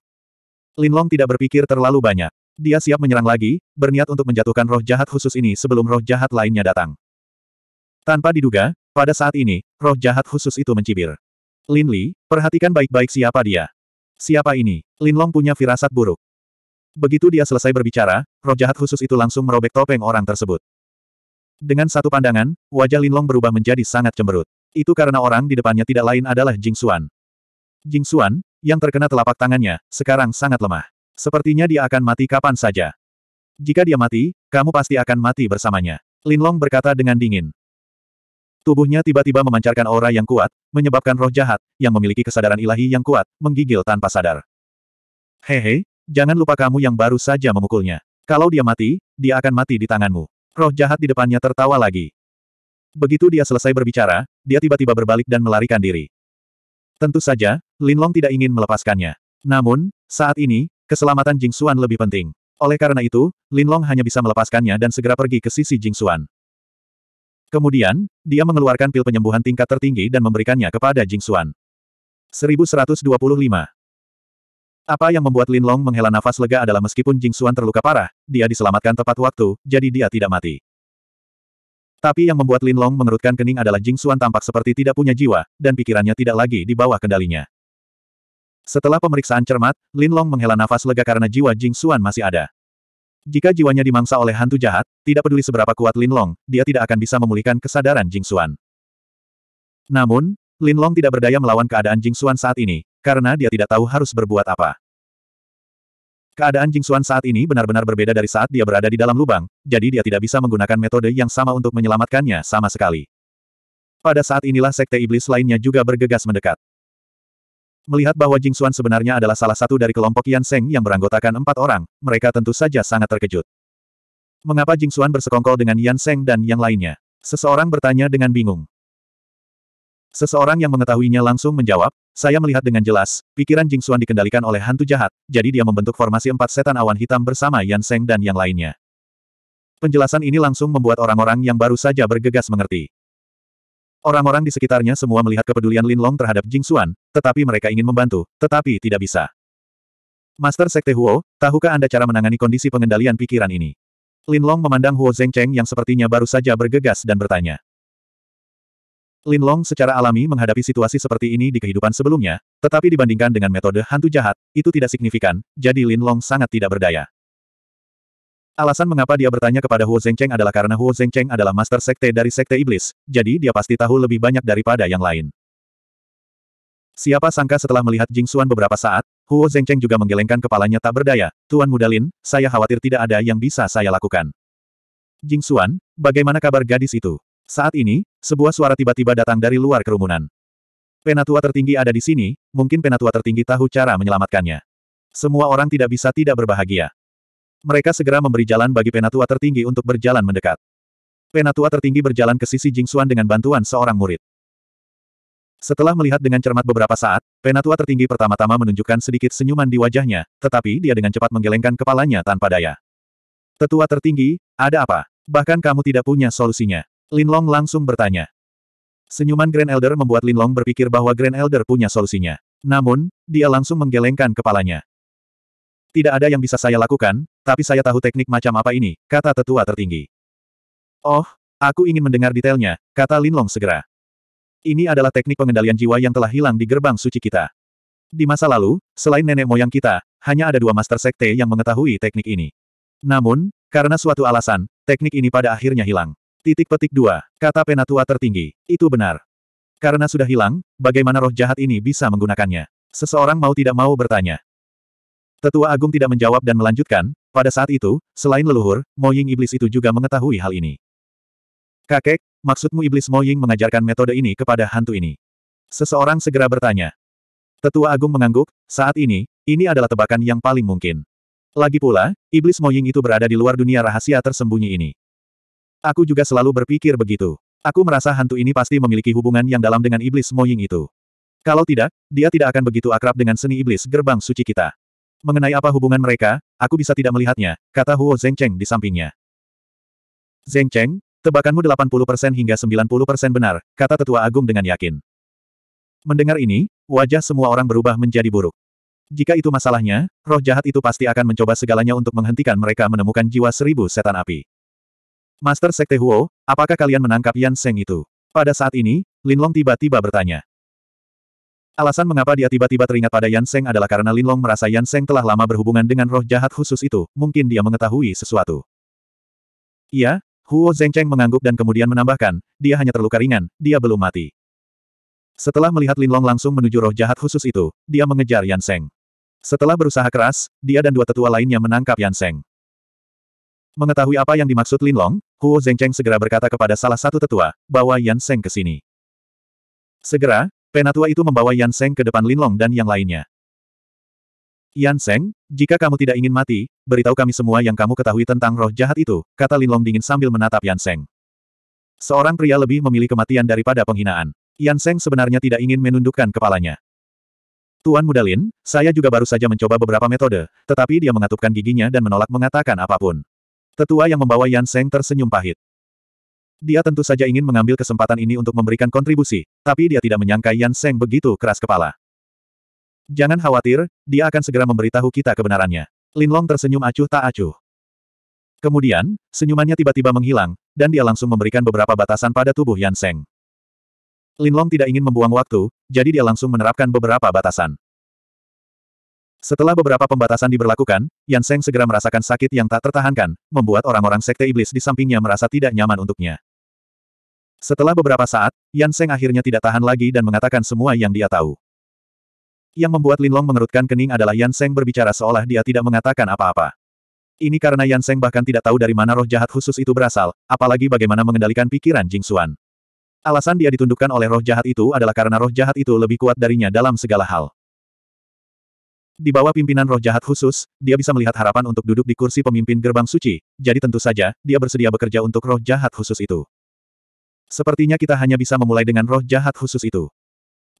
Linlong tidak berpikir terlalu banyak. Dia siap menyerang lagi, berniat untuk menjatuhkan roh jahat khusus ini sebelum roh jahat lainnya datang. Tanpa diduga, pada saat ini, roh jahat khusus itu mencibir. Lin Li, perhatikan baik-baik siapa dia. Siapa ini? Lin Long punya firasat buruk. Begitu dia selesai berbicara, roh jahat khusus itu langsung merobek topeng orang tersebut. Dengan satu pandangan, wajah Lin Long berubah menjadi sangat cemberut. Itu karena orang di depannya tidak lain adalah Jing Xuan. Jing Xuan, yang terkena telapak tangannya, sekarang sangat lemah. Sepertinya dia akan mati kapan saja. Jika dia mati, kamu pasti akan mati bersamanya. Lin Long berkata dengan dingin. Tubuhnya tiba-tiba memancarkan aura yang kuat, menyebabkan roh jahat, yang memiliki kesadaran ilahi yang kuat, menggigil tanpa sadar. Hehe, jangan lupa kamu yang baru saja memukulnya. Kalau dia mati, dia akan mati di tanganmu. Roh jahat di depannya tertawa lagi. Begitu dia selesai berbicara, dia tiba-tiba berbalik dan melarikan diri. Tentu saja, Linlong tidak ingin melepaskannya. Namun, saat ini, keselamatan Jing Xuan lebih penting. Oleh karena itu, Linlong hanya bisa melepaskannya dan segera pergi ke sisi Jing Xuan. Kemudian, dia mengeluarkan pil penyembuhan tingkat tertinggi dan memberikannya kepada Jing Xuan. 1125. Apa yang membuat Linlong menghela nafas lega adalah meskipun Jing Xuan terluka parah, dia diselamatkan tepat waktu, jadi dia tidak mati. Tapi yang membuat Linlong mengerutkan kening adalah Jing Xuan tampak seperti tidak punya jiwa, dan pikirannya tidak lagi di bawah kendalinya. Setelah pemeriksaan cermat, Lin Long menghela nafas lega karena jiwa Jing Xuan masih ada. Jika jiwanya dimangsa oleh hantu jahat, tidak peduli seberapa kuat Lin Long, dia tidak akan bisa memulihkan kesadaran Jing Xuan. Namun, Lin Long tidak berdaya melawan keadaan Jing Xuan saat ini, karena dia tidak tahu harus berbuat apa. Keadaan Jing Xuan saat ini benar-benar berbeda dari saat dia berada di dalam lubang, jadi dia tidak bisa menggunakan metode yang sama untuk menyelamatkannya sama sekali. Pada saat inilah sekte iblis lainnya juga bergegas mendekat. Melihat bahwa Jing Xuan sebenarnya adalah salah satu dari kelompok Yan Seng yang beranggotakan empat orang, mereka tentu saja sangat terkejut. Mengapa Jing Xuan bersekongkol dengan Yan Seng dan yang lainnya? Seseorang bertanya dengan bingung. Seseorang yang mengetahuinya langsung menjawab, saya melihat dengan jelas, pikiran Jing Xuan dikendalikan oleh hantu jahat, jadi dia membentuk formasi empat setan awan hitam bersama Yan Seng dan yang lainnya. Penjelasan ini langsung membuat orang-orang yang baru saja bergegas mengerti. Orang-orang di sekitarnya semua melihat kepedulian Lin Long terhadap Jing Xuan, tetapi mereka ingin membantu, tetapi tidak bisa. Master Sekte Huo, tahukah Anda cara menangani kondisi pengendalian pikiran ini? Lin Long memandang Huo Zhengcheng yang sepertinya baru saja bergegas dan bertanya. Lin Long secara alami menghadapi situasi seperti ini di kehidupan sebelumnya, tetapi dibandingkan dengan metode hantu jahat, itu tidak signifikan, jadi Lin Long sangat tidak berdaya. Alasan mengapa dia bertanya kepada Huo Zhengcheng adalah karena Huo Zhengcheng adalah master sekte dari sekte iblis, jadi dia pasti tahu lebih banyak daripada yang lain. Siapa sangka setelah melihat Jing Xuan beberapa saat, Huo Zhengcheng juga menggelengkan kepalanya tak berdaya, Tuan Mudalin, saya khawatir tidak ada yang bisa saya lakukan. Jing Xuan, bagaimana kabar gadis itu? Saat ini, sebuah suara tiba-tiba datang dari luar kerumunan. Penatua tertinggi ada di sini, mungkin penatua tertinggi tahu cara menyelamatkannya. Semua orang tidak bisa tidak berbahagia. Mereka segera memberi jalan bagi penatua tertinggi untuk berjalan mendekat. Penatua tertinggi berjalan ke sisi Jingxuan dengan bantuan seorang murid. Setelah melihat dengan cermat beberapa saat, penatua tertinggi pertama-tama menunjukkan sedikit senyuman di wajahnya, tetapi dia dengan cepat menggelengkan kepalanya tanpa daya. Tetua tertinggi, ada apa? Bahkan kamu tidak punya solusinya. Lin Long langsung bertanya. Senyuman Grand Elder membuat Lin Long berpikir bahwa Grand Elder punya solusinya. Namun, dia langsung menggelengkan kepalanya. Tidak ada yang bisa saya lakukan, tapi saya tahu teknik macam apa ini, kata tetua tertinggi. Oh, aku ingin mendengar detailnya, kata Lin Long segera. Ini adalah teknik pengendalian jiwa yang telah hilang di gerbang suci kita. Di masa lalu, selain nenek moyang kita, hanya ada dua master sekte yang mengetahui teknik ini. Namun, karena suatu alasan, teknik ini pada akhirnya hilang. Titik petik dua, kata penatua tertinggi. Itu benar. Karena sudah hilang, bagaimana roh jahat ini bisa menggunakannya? Seseorang mau tidak mau bertanya. Tetua Agung tidak menjawab dan melanjutkan, pada saat itu, selain leluhur, Moying iblis itu juga mengetahui hal ini. Kakek, maksudmu iblis Moying mengajarkan metode ini kepada hantu ini? Seseorang segera bertanya. Tetua Agung mengangguk, saat ini, ini adalah tebakan yang paling mungkin. Lagi pula, iblis Moying itu berada di luar dunia rahasia tersembunyi ini. Aku juga selalu berpikir begitu. Aku merasa hantu ini pasti memiliki hubungan yang dalam dengan iblis Moying itu. Kalau tidak, dia tidak akan begitu akrab dengan seni iblis gerbang suci kita. Mengenai apa hubungan mereka, aku bisa tidak melihatnya, kata Huo Zhengcheng di sampingnya. Zhengcheng, tebakanmu 80% hingga 90% benar, kata tetua agung dengan yakin. Mendengar ini, wajah semua orang berubah menjadi buruk. Jika itu masalahnya, roh jahat itu pasti akan mencoba segalanya untuk menghentikan mereka menemukan jiwa seribu setan api. Master Sekte Huo, apakah kalian menangkap Yan Seng itu? Pada saat ini, Lin Long tiba-tiba bertanya. Alasan mengapa dia tiba-tiba teringat pada Yan Seng adalah karena Lin Long merasa Yan Seng telah lama berhubungan dengan roh jahat khusus itu, mungkin dia mengetahui sesuatu. Iya, Huo Zengcheng mengangguk dan kemudian menambahkan, dia hanya terluka ringan, dia belum mati. Setelah melihat Lin Long langsung menuju roh jahat khusus itu, dia mengejar Yan Seng. Setelah berusaha keras, dia dan dua tetua lainnya menangkap Yan Seng. Mengetahui apa yang dimaksud Lin Long, Huo Zengcheng segera berkata kepada salah satu tetua, bawa Yan Seng ke sini. Segera, Penatua itu membawa Yan Seng ke depan Linlong dan yang lainnya. Yan Seng, jika kamu tidak ingin mati, beritahu kami semua yang kamu ketahui tentang roh jahat itu, kata Linlong dingin sambil menatap Yan Seng. Seorang pria lebih memilih kematian daripada penghinaan. Yan Seng sebenarnya tidak ingin menundukkan kepalanya. Tuan Mudalin, saya juga baru saja mencoba beberapa metode, tetapi dia mengatupkan giginya dan menolak mengatakan apapun. Tetua yang membawa Yan Seng tersenyum pahit. Dia tentu saja ingin mengambil kesempatan ini untuk memberikan kontribusi, tapi dia tidak menyangka Yan Seng begitu keras kepala. Jangan khawatir, dia akan segera memberitahu kita kebenarannya. Lin Long tersenyum acuh tak acuh. Kemudian, senyumannya tiba-tiba menghilang, dan dia langsung memberikan beberapa batasan pada tubuh Yan Seng. Long tidak ingin membuang waktu, jadi dia langsung menerapkan beberapa batasan. Setelah beberapa pembatasan diberlakukan, Yan Seng segera merasakan sakit yang tak tertahankan, membuat orang-orang sekte iblis di sampingnya merasa tidak nyaman untuknya. Setelah beberapa saat, Yan Seng akhirnya tidak tahan lagi dan mengatakan semua yang dia tahu. Yang membuat Lin Long mengerutkan kening adalah Yan Seng berbicara seolah dia tidak mengatakan apa-apa. Ini karena Yan Seng bahkan tidak tahu dari mana roh jahat khusus itu berasal, apalagi bagaimana mengendalikan pikiran Jing Xuan. Alasan dia ditundukkan oleh roh jahat itu adalah karena roh jahat itu lebih kuat darinya dalam segala hal. Di bawah pimpinan roh jahat khusus, dia bisa melihat harapan untuk duduk di kursi pemimpin gerbang suci, jadi tentu saja, dia bersedia bekerja untuk roh jahat khusus itu. Sepertinya kita hanya bisa memulai dengan roh jahat khusus itu.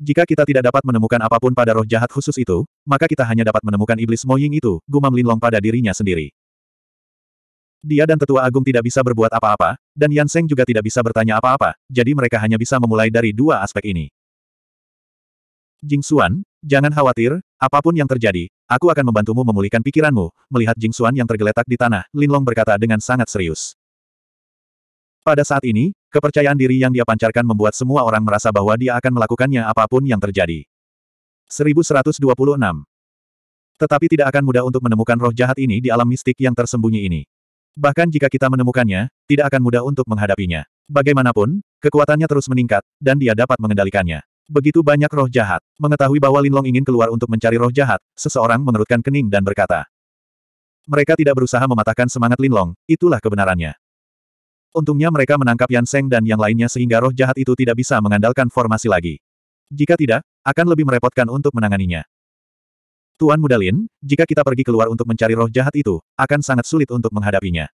Jika kita tidak dapat menemukan apapun pada roh jahat khusus itu, maka kita hanya dapat menemukan iblis Moying itu, gumam Linlong pada dirinya sendiri. Dia dan tetua agung tidak bisa berbuat apa-apa, dan Yan Seng juga tidak bisa bertanya apa-apa, jadi mereka hanya bisa memulai dari dua aspek ini. Jing Xuan, Jangan khawatir, apapun yang terjadi, aku akan membantumu memulihkan pikiranmu, melihat Jing Xuan yang tergeletak di tanah, Linlong berkata dengan sangat serius. Pada saat ini, kepercayaan diri yang dia pancarkan membuat semua orang merasa bahwa dia akan melakukannya apapun yang terjadi. 1126 Tetapi tidak akan mudah untuk menemukan roh jahat ini di alam mistik yang tersembunyi ini. Bahkan jika kita menemukannya, tidak akan mudah untuk menghadapinya. Bagaimanapun, kekuatannya terus meningkat, dan dia dapat mengendalikannya. Begitu banyak roh jahat. Mengetahui bahwa Linlong ingin keluar untuk mencari roh jahat, seseorang mengerutkan kening dan berkata. Mereka tidak berusaha mematahkan semangat Linlong, itulah kebenarannya. Untungnya mereka menangkap Yan Seng dan yang lainnya sehingga roh jahat itu tidak bisa mengandalkan formasi lagi. Jika tidak, akan lebih merepotkan untuk menanganinya. Tuan Mudalin, jika kita pergi keluar untuk mencari roh jahat itu, akan sangat sulit untuk menghadapinya.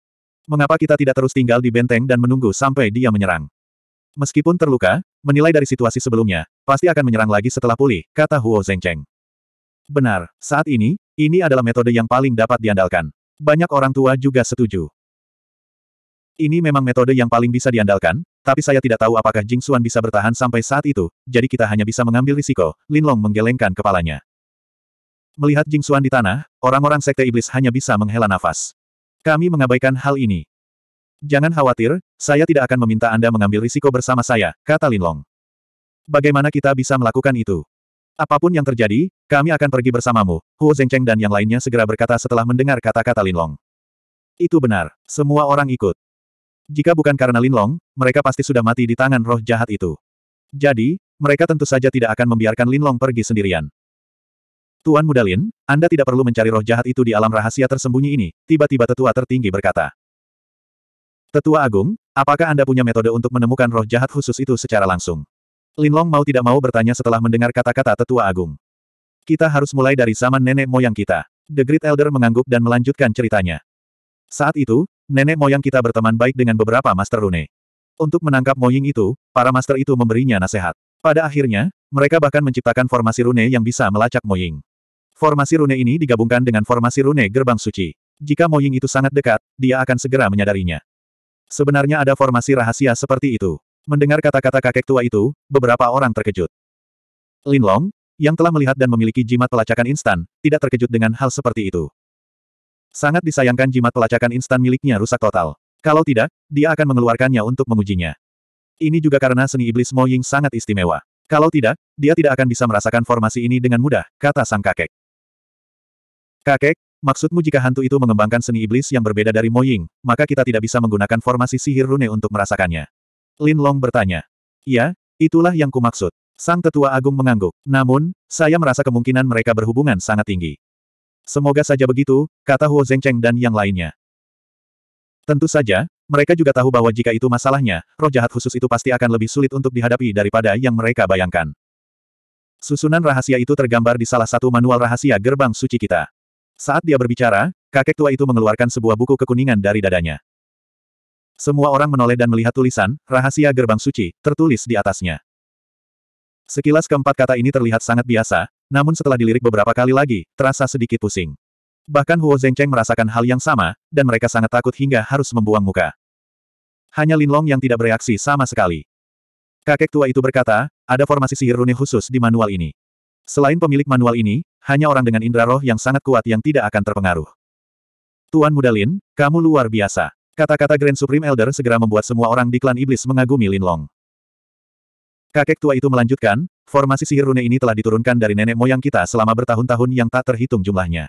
Mengapa kita tidak terus tinggal di benteng dan menunggu sampai dia menyerang? Meskipun terluka, menilai dari situasi sebelumnya, pasti akan menyerang lagi setelah pulih, kata Huo Zhengcheng. Benar, saat ini, ini adalah metode yang paling dapat diandalkan. Banyak orang tua juga setuju. Ini memang metode yang paling bisa diandalkan, tapi saya tidak tahu apakah Jing Xuan bisa bertahan sampai saat itu, jadi kita hanya bisa mengambil risiko, Lin Long menggelengkan kepalanya. Melihat Jing Xuan di tanah, orang-orang sekte iblis hanya bisa menghela nafas. Kami mengabaikan hal ini. Jangan khawatir, saya tidak akan meminta Anda mengambil risiko bersama saya, kata Linlong. Bagaimana kita bisa melakukan itu? Apapun yang terjadi, kami akan pergi bersamamu, Huo Zengcheng dan yang lainnya segera berkata setelah mendengar kata-kata Linlong. Itu benar, semua orang ikut. Jika bukan karena Linlong, mereka pasti sudah mati di tangan roh jahat itu. Jadi, mereka tentu saja tidak akan membiarkan Linlong pergi sendirian. Tuan Muda Lin, Anda tidak perlu mencari roh jahat itu di alam rahasia tersembunyi ini, tiba-tiba tetua tertinggi berkata. Tetua Agung, apakah Anda punya metode untuk menemukan roh jahat khusus itu secara langsung? Linlong mau tidak mau bertanya setelah mendengar kata-kata Tetua Agung. Kita harus mulai dari zaman nenek moyang kita. The Great Elder mengangguk dan melanjutkan ceritanya. Saat itu, nenek moyang kita berteman baik dengan beberapa Master Rune. Untuk menangkap moying itu, para Master itu memberinya nasihat. Pada akhirnya, mereka bahkan menciptakan formasi rune yang bisa melacak moying. Formasi rune ini digabungkan dengan formasi rune gerbang suci. Jika Moying itu sangat dekat, dia akan segera menyadarinya. Sebenarnya ada formasi rahasia seperti itu. Mendengar kata-kata kakek tua itu, beberapa orang terkejut. Lin Long, yang telah melihat dan memiliki jimat pelacakan instan, tidak terkejut dengan hal seperti itu. Sangat disayangkan jimat pelacakan instan miliknya rusak total. Kalau tidak, dia akan mengeluarkannya untuk mengujinya. Ini juga karena seni iblis Mo Ying sangat istimewa. Kalau tidak, dia tidak akan bisa merasakan formasi ini dengan mudah, kata sang kakek. Kakek, Maksudmu jika hantu itu mengembangkan seni iblis yang berbeda dari Moying, maka kita tidak bisa menggunakan formasi sihir rune untuk merasakannya? Lin Long bertanya. Ya, itulah yang kumaksud. Sang Tetua Agung mengangguk. Namun, saya merasa kemungkinan mereka berhubungan sangat tinggi. Semoga saja begitu, kata Huo Zhengcheng dan yang lainnya. Tentu saja, mereka juga tahu bahwa jika itu masalahnya, roh jahat khusus itu pasti akan lebih sulit untuk dihadapi daripada yang mereka bayangkan. Susunan rahasia itu tergambar di salah satu manual rahasia gerbang suci kita. Saat dia berbicara, kakek tua itu mengeluarkan sebuah buku kekuningan dari dadanya. Semua orang menoleh dan melihat tulisan, rahasia gerbang suci, tertulis di atasnya. Sekilas keempat kata ini terlihat sangat biasa, namun setelah dilirik beberapa kali lagi, terasa sedikit pusing. Bahkan Huo Zhengcheng merasakan hal yang sama, dan mereka sangat takut hingga harus membuang muka. Hanya Lin Long yang tidak bereaksi sama sekali. Kakek tua itu berkata, ada formasi sihir rune khusus di manual ini. Selain pemilik manual ini, hanya orang dengan indra roh yang sangat kuat yang tidak akan terpengaruh. Tuan Muda Lin, kamu luar biasa. Kata-kata Grand Supreme Elder segera membuat semua orang di klan iblis mengagumi Lin Long. Kakek tua itu melanjutkan, formasi sihir rune ini telah diturunkan dari nenek moyang kita selama bertahun-tahun yang tak terhitung jumlahnya.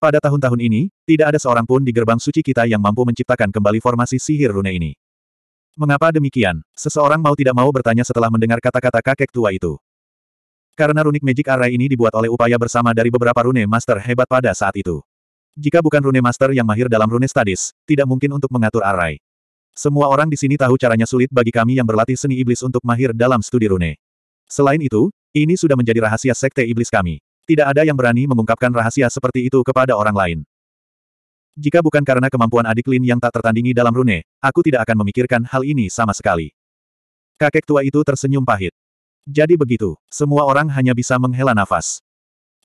Pada tahun-tahun ini, tidak ada seorang pun di gerbang suci kita yang mampu menciptakan kembali formasi sihir rune ini. Mengapa demikian? Seseorang mau tidak mau bertanya setelah mendengar kata-kata kakek tua itu. Karena runik Magic Array ini dibuat oleh upaya bersama dari beberapa rune master hebat pada saat itu. Jika bukan rune master yang mahir dalam rune studies, tidak mungkin untuk mengatur array. Semua orang di sini tahu caranya sulit bagi kami yang berlatih seni iblis untuk mahir dalam studi rune. Selain itu, ini sudah menjadi rahasia sekte iblis kami. Tidak ada yang berani mengungkapkan rahasia seperti itu kepada orang lain. Jika bukan karena kemampuan adik Lin yang tak tertandingi dalam rune, aku tidak akan memikirkan hal ini sama sekali. Kakek tua itu tersenyum pahit. Jadi begitu, semua orang hanya bisa menghela nafas.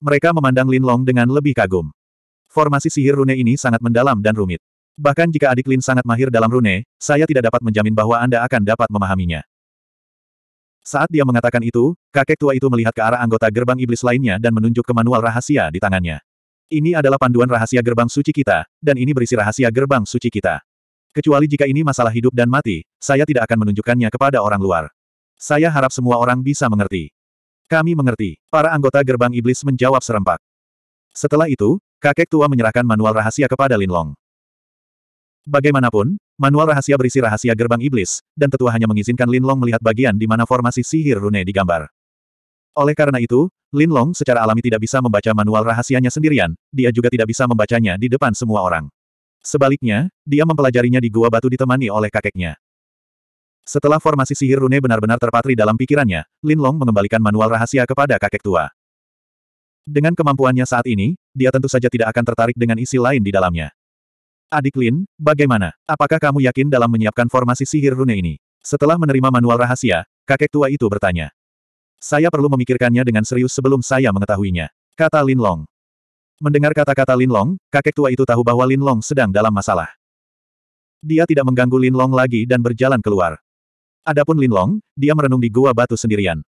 Mereka memandang Lin Long dengan lebih kagum. Formasi sihir rune ini sangat mendalam dan rumit. Bahkan jika adik Lin sangat mahir dalam rune, saya tidak dapat menjamin bahwa Anda akan dapat memahaminya. Saat dia mengatakan itu, kakek tua itu melihat ke arah anggota gerbang iblis lainnya dan menunjuk ke manual rahasia di tangannya. Ini adalah panduan rahasia gerbang suci kita, dan ini berisi rahasia gerbang suci kita. Kecuali jika ini masalah hidup dan mati, saya tidak akan menunjukkannya kepada orang luar. Saya harap semua orang bisa mengerti. Kami mengerti. Para anggota gerbang iblis menjawab serempak. Setelah itu, kakek tua menyerahkan manual rahasia kepada Lin Long. Bagaimanapun, manual rahasia berisi rahasia gerbang iblis, dan tetua hanya mengizinkan Lin Long melihat bagian di mana formasi sihir rune digambar. Oleh karena itu, Lin Long secara alami tidak bisa membaca manual rahasianya sendirian, dia juga tidak bisa membacanya di depan semua orang. Sebaliknya, dia mempelajarinya di gua batu ditemani oleh kakeknya. Setelah formasi sihir rune benar-benar terpatri dalam pikirannya, Lin Long mengembalikan manual rahasia kepada kakek tua. Dengan kemampuannya saat ini, dia tentu saja tidak akan tertarik dengan isi lain di dalamnya. Adik Lin, bagaimana? Apakah kamu yakin dalam menyiapkan formasi sihir rune ini? Setelah menerima manual rahasia, kakek tua itu bertanya. Saya perlu memikirkannya dengan serius sebelum saya mengetahuinya, kata Lin Long. Mendengar kata-kata Lin Long, kakek tua itu tahu bahwa Lin Long sedang dalam masalah. Dia tidak mengganggu Lin Long lagi dan berjalan keluar. Adapun Lin Long, dia merenung di gua batu sendirian.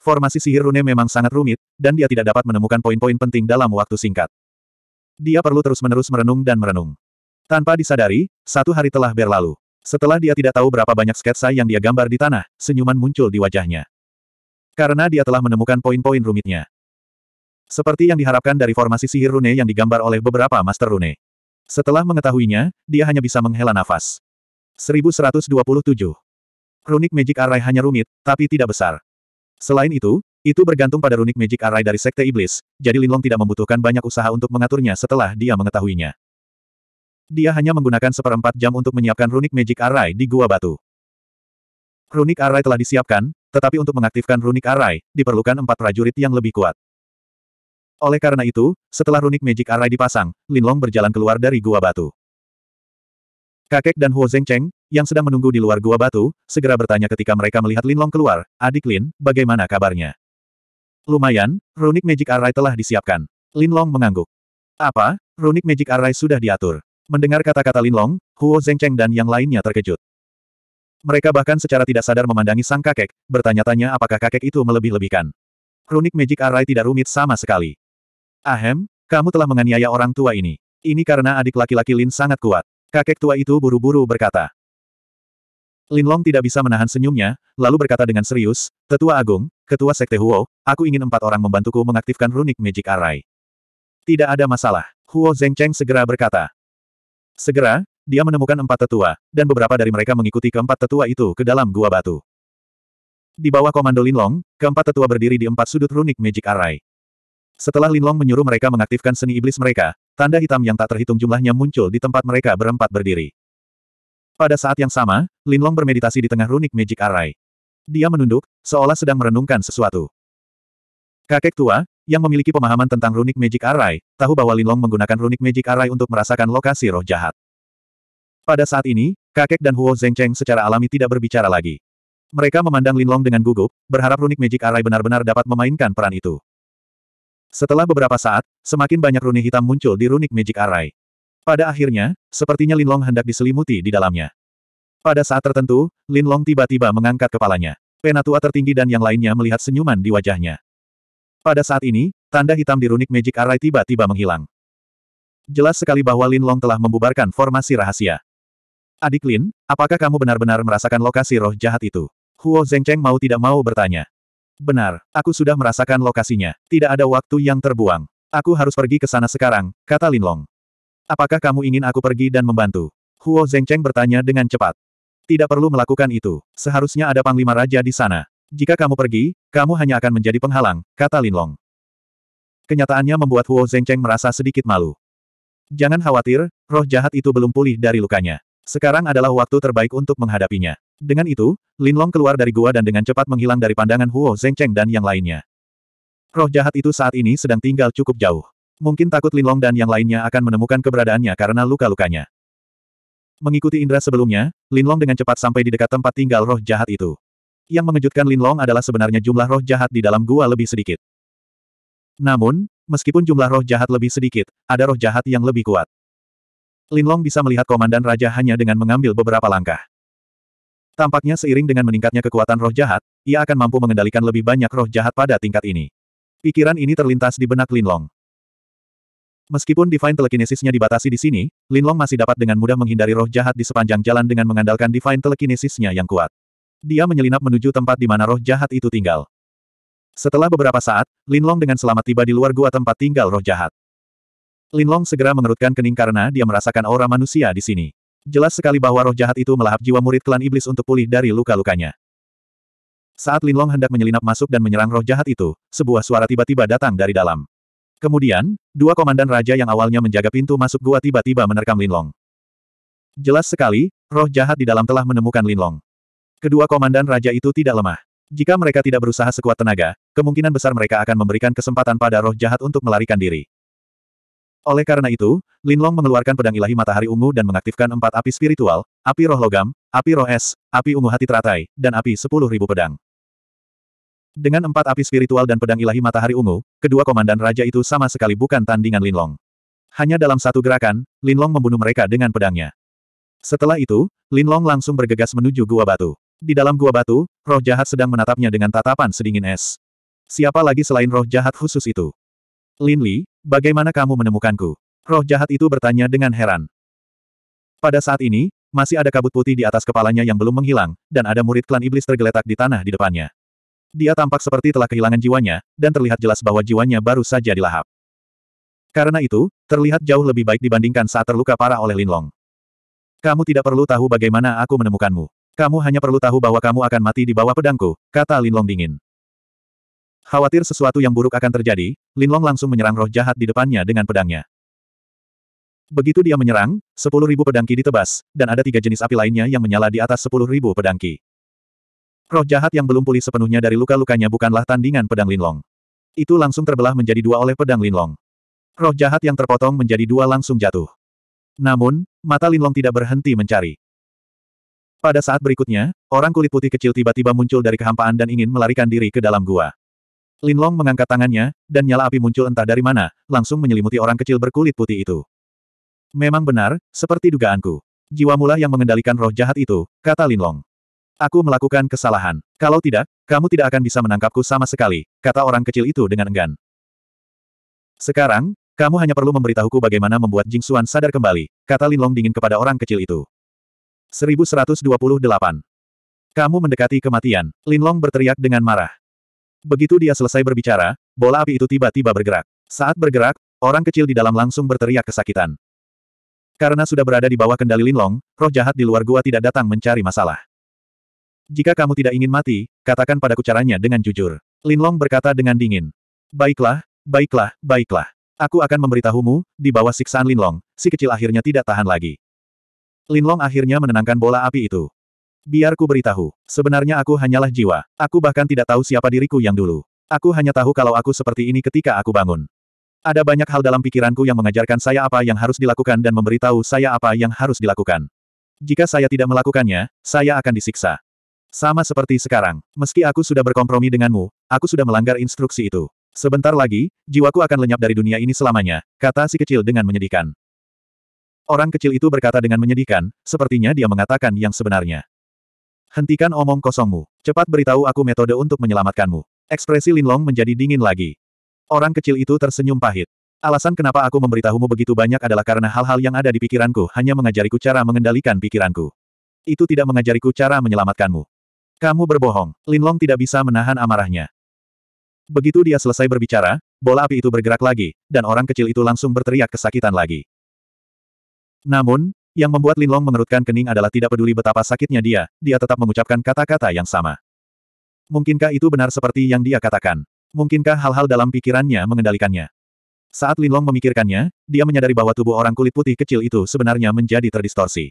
Formasi sihir rune memang sangat rumit, dan dia tidak dapat menemukan poin-poin penting dalam waktu singkat. Dia perlu terus-menerus merenung dan merenung. Tanpa disadari, satu hari telah berlalu. Setelah dia tidak tahu berapa banyak sketsa yang dia gambar di tanah, senyuman muncul di wajahnya. Karena dia telah menemukan poin-poin rumitnya. Seperti yang diharapkan dari formasi sihir rune yang digambar oleh beberapa master rune. Setelah mengetahuinya, dia hanya bisa menghela nafas. 1127 Runic Magic Array hanya rumit, tapi tidak besar. Selain itu, itu bergantung pada Runic Magic Array dari Sekte Iblis, jadi Linlong tidak membutuhkan banyak usaha untuk mengaturnya setelah dia mengetahuinya. Dia hanya menggunakan seperempat jam untuk menyiapkan Runic Magic Array di Gua Batu. Runic Array telah disiapkan, tetapi untuk mengaktifkan Runic Array, diperlukan empat prajurit yang lebih kuat. Oleh karena itu, setelah Runic Magic Array dipasang, Linlong berjalan keluar dari Gua Batu. Kakek dan Huo Zhengcheng, yang sedang menunggu di luar gua batu, segera bertanya ketika mereka melihat Lin Long keluar, adik Lin, bagaimana kabarnya? Lumayan, runik magic array telah disiapkan. Lin Long mengangguk. Apa, runik magic array sudah diatur? Mendengar kata-kata Lin Linlong, Huo Zhengcheng dan yang lainnya terkejut. Mereka bahkan secara tidak sadar memandangi sang kakek, bertanya-tanya apakah kakek itu melebih-lebihkan. Runik magic array tidak rumit sama sekali. Ahem, kamu telah menganiaya orang tua ini. Ini karena adik laki-laki Lin sangat kuat. Kakek tua itu buru-buru berkata. Linlong tidak bisa menahan senyumnya, lalu berkata dengan serius, Tetua Agung, Ketua Sekte Huo, aku ingin empat orang membantuku mengaktifkan runik Magic Array. Tidak ada masalah, Huo Zhengcheng segera berkata. Segera, dia menemukan empat tetua, dan beberapa dari mereka mengikuti keempat tetua itu ke dalam gua batu. Di bawah komando Linlong, keempat tetua berdiri di empat sudut runik Magic Array. Setelah Linlong menyuruh mereka mengaktifkan seni iblis mereka, tanda hitam yang tak terhitung jumlahnya muncul di tempat mereka berempat berdiri. Pada saat yang sama, Linlong bermeditasi di tengah runik Magic Array. Dia menunduk, seolah sedang merenungkan sesuatu. Kakek tua, yang memiliki pemahaman tentang runik Magic Array, tahu bahwa Linlong menggunakan runik Magic Array untuk merasakan lokasi roh jahat. Pada saat ini, kakek dan Huo Zhengcheng secara alami tidak berbicara lagi. Mereka memandang Linlong dengan gugup, berharap runik Magic Array benar-benar dapat memainkan peran itu. Setelah beberapa saat, semakin banyak runi hitam muncul di runik Magic Array. Pada akhirnya, sepertinya Lin Long hendak diselimuti di dalamnya. Pada saat tertentu, Lin Long tiba-tiba mengangkat kepalanya. Penatua tertinggi dan yang lainnya melihat senyuman di wajahnya. Pada saat ini, tanda hitam di runik Magic Array tiba-tiba menghilang. Jelas sekali bahwa Lin Long telah membubarkan formasi rahasia. Adik Lin, apakah kamu benar-benar merasakan lokasi roh jahat itu? Huo Zhengcheng mau tidak mau bertanya. Benar, aku sudah merasakan lokasinya. Tidak ada waktu yang terbuang. Aku harus pergi ke sana sekarang, kata Linlong. Apakah kamu ingin aku pergi dan membantu? Huo Zhengcheng bertanya dengan cepat. Tidak perlu melakukan itu. Seharusnya ada panglima raja di sana. Jika kamu pergi, kamu hanya akan menjadi penghalang, kata Linlong. Kenyataannya membuat Huo Zhengcheng merasa sedikit malu. Jangan khawatir, roh jahat itu belum pulih dari lukanya. Sekarang adalah waktu terbaik untuk menghadapinya. Dengan itu, Linlong keluar dari gua dan dengan cepat menghilang dari pandangan Huo Zhengcheng dan yang lainnya. Roh jahat itu saat ini sedang tinggal cukup jauh. Mungkin takut Linlong dan yang lainnya akan menemukan keberadaannya karena luka-lukanya. Mengikuti indera sebelumnya, Linlong dengan cepat sampai di dekat tempat tinggal roh jahat itu. Yang mengejutkan Linlong adalah sebenarnya jumlah roh jahat di dalam gua lebih sedikit. Namun, meskipun jumlah roh jahat lebih sedikit, ada roh jahat yang lebih kuat. Linlong bisa melihat komandan raja hanya dengan mengambil beberapa langkah. Tampaknya seiring dengan meningkatnya kekuatan roh jahat, ia akan mampu mengendalikan lebih banyak roh jahat pada tingkat ini. Pikiran ini terlintas di benak Linlong. Meskipun Divine Telekinesisnya dibatasi di sini, Linlong masih dapat dengan mudah menghindari roh jahat di sepanjang jalan dengan mengandalkan Divine Telekinesisnya yang kuat. Dia menyelinap menuju tempat di mana roh jahat itu tinggal. Setelah beberapa saat, Linlong dengan selamat tiba di luar gua tempat tinggal roh jahat. Linlong segera mengerutkan kening karena dia merasakan aura manusia di sini. Jelas sekali bahwa roh jahat itu melahap jiwa murid klan iblis untuk pulih dari luka-lukanya. Saat Linlong hendak menyelinap masuk dan menyerang roh jahat itu, sebuah suara tiba-tiba datang dari dalam. Kemudian, dua komandan raja yang awalnya menjaga pintu masuk gua tiba-tiba menerkam Linlong. Jelas sekali, roh jahat di dalam telah menemukan Linlong. Kedua komandan raja itu tidak lemah. Jika mereka tidak berusaha sekuat tenaga, kemungkinan besar mereka akan memberikan kesempatan pada roh jahat untuk melarikan diri. Oleh karena itu, Linlong mengeluarkan pedang ilahi matahari ungu dan mengaktifkan empat api spiritual, api roh logam, api roh es, api ungu hati teratai, dan api sepuluh ribu pedang. Dengan empat api spiritual dan pedang ilahi matahari ungu, kedua komandan raja itu sama sekali bukan tandingan Linlong. Hanya dalam satu gerakan, Linlong membunuh mereka dengan pedangnya. Setelah itu, Linlong langsung bergegas menuju gua batu. Di dalam gua batu, roh jahat sedang menatapnya dengan tatapan sedingin es. Siapa lagi selain roh jahat khusus itu? Lin Li, bagaimana kamu menemukanku? Roh jahat itu bertanya dengan heran. Pada saat ini, masih ada kabut putih di atas kepalanya yang belum menghilang, dan ada murid klan iblis tergeletak di tanah di depannya. Dia tampak seperti telah kehilangan jiwanya, dan terlihat jelas bahwa jiwanya baru saja dilahap. Karena itu, terlihat jauh lebih baik dibandingkan saat terluka parah oleh Lin Long. Kamu tidak perlu tahu bagaimana aku menemukanmu. Kamu hanya perlu tahu bahwa kamu akan mati di bawah pedangku, kata Lin Long dingin. Khawatir sesuatu yang buruk akan terjadi, Linlong langsung menyerang roh jahat di depannya dengan pedangnya. Begitu dia menyerang, sepuluh ribu pedangki ditebas, dan ada tiga jenis api lainnya yang menyala di atas sepuluh ribu pedangki. Roh jahat yang belum pulih sepenuhnya dari luka-lukanya bukanlah tandingan pedang Linlong. Itu langsung terbelah menjadi dua oleh pedang Linlong. Roh jahat yang terpotong menjadi dua langsung jatuh. Namun, mata Linlong tidak berhenti mencari. Pada saat berikutnya, orang kulit putih kecil tiba-tiba muncul dari kehampaan dan ingin melarikan diri ke dalam gua. Linlong mengangkat tangannya, dan nyala api muncul entah dari mana, langsung menyelimuti orang kecil berkulit putih itu. Memang benar, seperti dugaanku. Jiwa mula yang mengendalikan roh jahat itu, kata Linlong. Aku melakukan kesalahan. Kalau tidak, kamu tidak akan bisa menangkapku sama sekali, kata orang kecil itu dengan enggan. Sekarang, kamu hanya perlu memberitahuku bagaimana membuat Jing Xuan sadar kembali, kata Linlong dingin kepada orang kecil itu. 1128. Kamu mendekati kematian, Linlong berteriak dengan marah. Begitu dia selesai berbicara, bola api itu tiba-tiba bergerak. Saat bergerak, orang kecil di dalam langsung berteriak kesakitan. Karena sudah berada di bawah kendali Linlong, roh jahat di luar gua tidak datang mencari masalah. Jika kamu tidak ingin mati, katakan padaku caranya dengan jujur. Linlong berkata dengan dingin. Baiklah, baiklah, baiklah. Aku akan memberitahumu, di bawah siksaan Linlong, si kecil akhirnya tidak tahan lagi. Linlong akhirnya menenangkan bola api itu. Biar ku beritahu, sebenarnya aku hanyalah jiwa. Aku bahkan tidak tahu siapa diriku yang dulu. Aku hanya tahu kalau aku seperti ini ketika aku bangun. Ada banyak hal dalam pikiranku yang mengajarkan saya apa yang harus dilakukan dan memberitahu saya apa yang harus dilakukan. Jika saya tidak melakukannya, saya akan disiksa. Sama seperti sekarang, meski aku sudah berkompromi denganmu, aku sudah melanggar instruksi itu. Sebentar lagi, jiwaku akan lenyap dari dunia ini selamanya, kata si kecil dengan menyedihkan. Orang kecil itu berkata dengan menyedihkan, sepertinya dia mengatakan yang sebenarnya. Hentikan omong kosongmu. Cepat beritahu aku metode untuk menyelamatkanmu. Ekspresi Linlong menjadi dingin lagi. Orang kecil itu tersenyum pahit. Alasan kenapa aku memberitahumu begitu banyak adalah karena hal-hal yang ada di pikiranku hanya mengajariku cara mengendalikan pikiranku. Itu tidak mengajariku cara menyelamatkanmu. Kamu berbohong. Linlong tidak bisa menahan amarahnya. Begitu dia selesai berbicara, bola api itu bergerak lagi, dan orang kecil itu langsung berteriak kesakitan lagi. Namun, yang membuat Linlong mengerutkan kening adalah tidak peduli betapa sakitnya dia, dia tetap mengucapkan kata-kata yang sama. Mungkinkah itu benar seperti yang dia katakan? Mungkinkah hal-hal dalam pikirannya mengendalikannya? Saat Linlong memikirkannya, dia menyadari bahwa tubuh orang kulit putih kecil itu sebenarnya menjadi terdistorsi.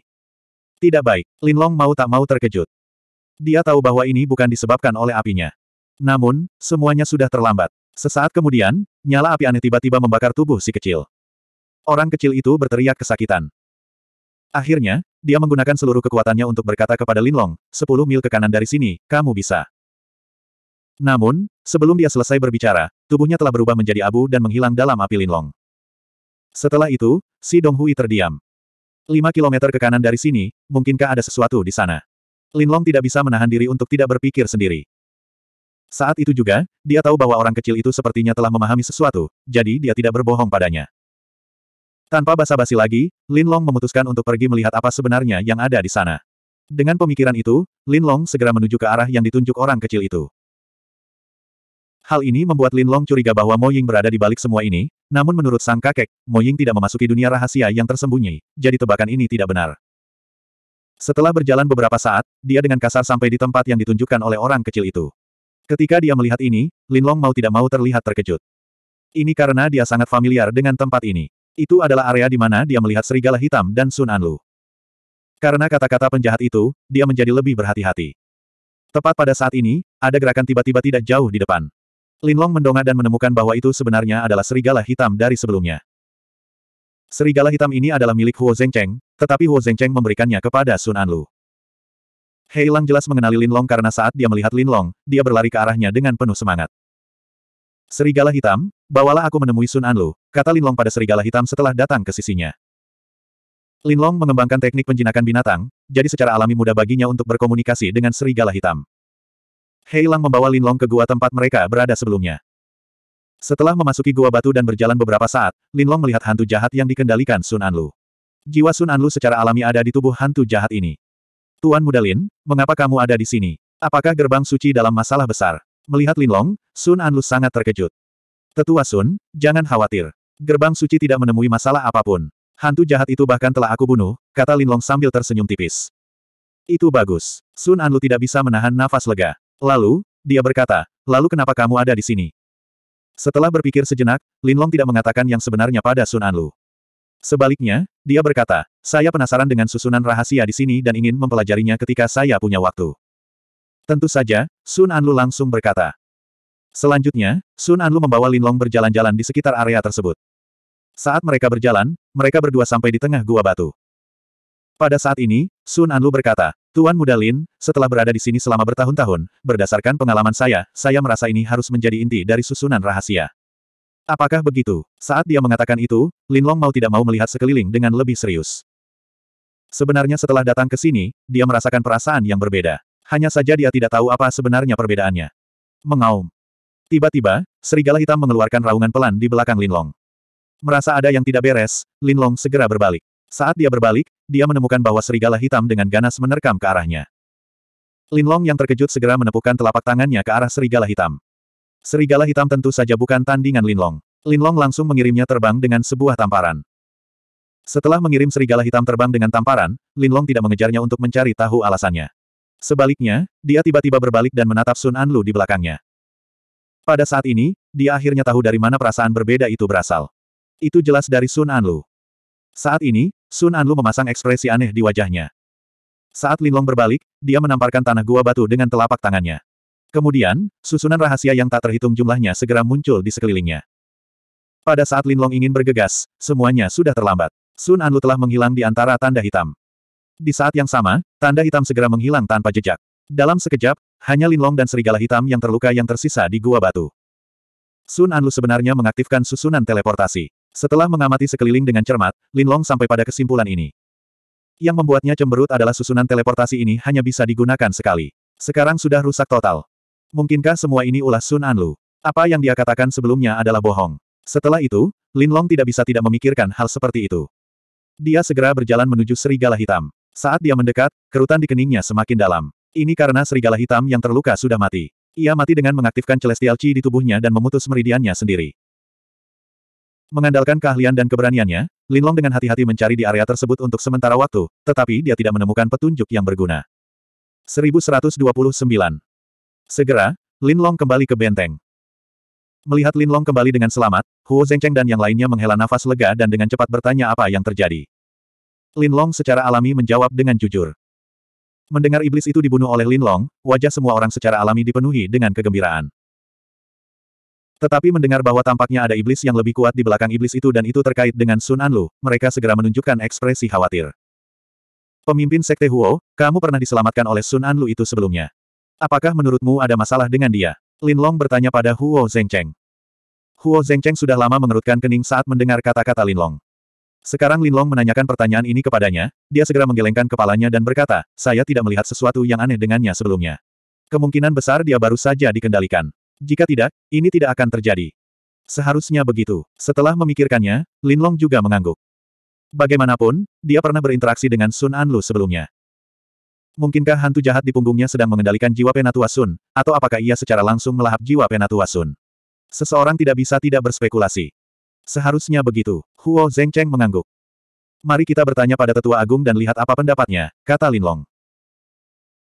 Tidak baik, Linlong mau tak mau terkejut. Dia tahu bahwa ini bukan disebabkan oleh apinya. Namun, semuanya sudah terlambat. Sesaat kemudian, nyala api aneh tiba-tiba membakar tubuh si kecil. Orang kecil itu berteriak kesakitan. Akhirnya, dia menggunakan seluruh kekuatannya untuk berkata kepada Linlong, sepuluh mil ke kanan dari sini, kamu bisa. Namun, sebelum dia selesai berbicara, tubuhnya telah berubah menjadi abu dan menghilang dalam api Linlong. Setelah itu, si Donghui terdiam. Lima kilometer ke kanan dari sini, mungkinkah ada sesuatu di sana? Linlong tidak bisa menahan diri untuk tidak berpikir sendiri. Saat itu juga, dia tahu bahwa orang kecil itu sepertinya telah memahami sesuatu, jadi dia tidak berbohong padanya. Tanpa basa-basi lagi, Lin Long memutuskan untuk pergi melihat apa sebenarnya yang ada di sana. Dengan pemikiran itu, Lin Long segera menuju ke arah yang ditunjuk orang kecil itu. Hal ini membuat Lin Long curiga bahwa Mo Ying berada di balik semua ini, namun menurut sang kakek, Mo Ying tidak memasuki dunia rahasia yang tersembunyi, jadi tebakan ini tidak benar. Setelah berjalan beberapa saat, dia dengan kasar sampai di tempat yang ditunjukkan oleh orang kecil itu. Ketika dia melihat ini, Lin Long mau tidak mau terlihat terkejut. Ini karena dia sangat familiar dengan tempat ini. Itu adalah area di mana dia melihat serigala hitam dan Sun Anlu. Karena kata-kata penjahat itu, dia menjadi lebih berhati-hati. Tepat pada saat ini, ada gerakan tiba-tiba tidak jauh di depan. Linlong mendongak dan menemukan bahwa itu sebenarnya adalah serigala hitam dari sebelumnya. Serigala hitam ini adalah milik Huo Zhengcheng, tetapi Huo Zhengcheng memberikannya kepada Sun Anlu. Heilang jelas mengenali Linlong karena saat dia melihat Linlong, dia berlari ke arahnya dengan penuh semangat. Serigala hitam, bawalah aku menemui Sun Anlu, kata Linlong pada serigala hitam setelah datang ke sisinya. Linlong mengembangkan teknik penjinakan binatang, jadi secara alami mudah baginya untuk berkomunikasi dengan serigala hitam. Hei Lang membawa Linlong ke gua tempat mereka berada sebelumnya. Setelah memasuki gua batu dan berjalan beberapa saat, Linlong melihat hantu jahat yang dikendalikan Sun Anlu. Jiwa Sun Anlu secara alami ada di tubuh hantu jahat ini. Tuan Muda Lin, mengapa kamu ada di sini? Apakah gerbang suci dalam masalah besar? Melihat Linlong, Sun Anlu sangat terkejut. Tetua Sun, jangan khawatir. Gerbang suci tidak menemui masalah apapun. Hantu jahat itu bahkan telah aku bunuh, kata Lin Long sambil tersenyum tipis. Itu bagus. Sun Anlu tidak bisa menahan nafas lega. Lalu, dia berkata, lalu kenapa kamu ada di sini? Setelah berpikir sejenak, Lin Long tidak mengatakan yang sebenarnya pada Sun Anlu. Sebaliknya, dia berkata, saya penasaran dengan susunan rahasia di sini dan ingin mempelajarinya ketika saya punya waktu. Tentu saja, Sun Anlu langsung berkata, Selanjutnya, Sun Anlu membawa Linlong berjalan-jalan di sekitar area tersebut. Saat mereka berjalan, mereka berdua sampai di tengah gua batu. Pada saat ini, Sun Anlu berkata, Tuan Muda Lin, setelah berada di sini selama bertahun-tahun, berdasarkan pengalaman saya, saya merasa ini harus menjadi inti dari susunan rahasia. Apakah begitu? Saat dia mengatakan itu, Linlong mau tidak mau melihat sekeliling dengan lebih serius. Sebenarnya setelah datang ke sini, dia merasakan perasaan yang berbeda. Hanya saja dia tidak tahu apa sebenarnya perbedaannya. Mengaum. Tiba-tiba, serigala hitam mengeluarkan raungan pelan di belakang Linlong. Merasa ada yang tidak beres, Linlong segera berbalik. Saat dia berbalik, dia menemukan bahwa serigala hitam dengan ganas menerkam ke arahnya. Linlong yang terkejut segera menepukkan telapak tangannya ke arah serigala hitam. Serigala hitam tentu saja bukan tandingan Linlong. Linlong langsung mengirimnya terbang dengan sebuah tamparan. Setelah mengirim serigala hitam terbang dengan tamparan, Linlong tidak mengejarnya untuk mencari tahu alasannya. Sebaliknya, dia tiba-tiba berbalik dan menatap Sun Anlu di belakangnya. Pada saat ini, dia akhirnya tahu dari mana perasaan berbeda itu berasal. Itu jelas dari Sun Anlu. Saat ini, Sun Anlu memasang ekspresi aneh di wajahnya. Saat Linlong berbalik, dia menamparkan tanah gua batu dengan telapak tangannya. Kemudian, susunan rahasia yang tak terhitung jumlahnya segera muncul di sekelilingnya. Pada saat Linlong ingin bergegas, semuanya sudah terlambat. Sun Anlu telah menghilang di antara tanda hitam. Di saat yang sama, tanda hitam segera menghilang tanpa jejak. Dalam sekejap, hanya Linlong dan serigala hitam yang terluka yang tersisa di gua batu. Sun Anlu sebenarnya mengaktifkan susunan teleportasi. Setelah mengamati sekeliling dengan cermat, Linlong sampai pada kesimpulan ini. Yang membuatnya cemberut adalah susunan teleportasi ini hanya bisa digunakan sekali. Sekarang sudah rusak total. Mungkinkah semua ini ulah Sun Anlu? Apa yang dia katakan sebelumnya adalah bohong. Setelah itu, Linlong tidak bisa tidak memikirkan hal seperti itu. Dia segera berjalan menuju serigala hitam. Saat dia mendekat, kerutan di keningnya semakin dalam. Ini karena serigala hitam yang terluka sudah mati. Ia mati dengan mengaktifkan Celestial Chi di tubuhnya dan memutus meridiannya sendiri. Mengandalkan keahlian dan keberaniannya, Linlong dengan hati-hati mencari di area tersebut untuk sementara waktu, tetapi dia tidak menemukan petunjuk yang berguna. 1129 Segera, Linlong kembali ke benteng. Melihat Linlong kembali dengan selamat, Huo Zengcheng dan yang lainnya menghela nafas lega dan dengan cepat bertanya apa yang terjadi. Linlong secara alami menjawab dengan jujur. Mendengar iblis itu dibunuh oleh Lin Long, wajah semua orang secara alami dipenuhi dengan kegembiraan. Tetapi mendengar bahwa tampaknya ada iblis yang lebih kuat di belakang iblis itu dan itu terkait dengan Sun Anlu, mereka segera menunjukkan ekspresi khawatir. Pemimpin Sekte Huo, kamu pernah diselamatkan oleh Sun Anlu itu sebelumnya. Apakah menurutmu ada masalah dengan dia? Lin Long bertanya pada Huo Zhengcheng. Huo Zhengcheng sudah lama mengerutkan kening saat mendengar kata-kata Lin Long. Sekarang Linlong menanyakan pertanyaan ini kepadanya, dia segera menggelengkan kepalanya dan berkata, saya tidak melihat sesuatu yang aneh dengannya sebelumnya. Kemungkinan besar dia baru saja dikendalikan. Jika tidak, ini tidak akan terjadi. Seharusnya begitu. Setelah memikirkannya, Linlong juga mengangguk. Bagaimanapun, dia pernah berinteraksi dengan Sun Anlu sebelumnya. Mungkinkah hantu jahat di punggungnya sedang mengendalikan jiwa Penatua Sun, atau apakah ia secara langsung melahap jiwa Penatua Sun? Seseorang tidak bisa tidak berspekulasi. Seharusnya begitu. Huo Zengcheng mengangguk. Mari kita bertanya pada Tetua Agung dan lihat apa pendapatnya, kata Lin Long.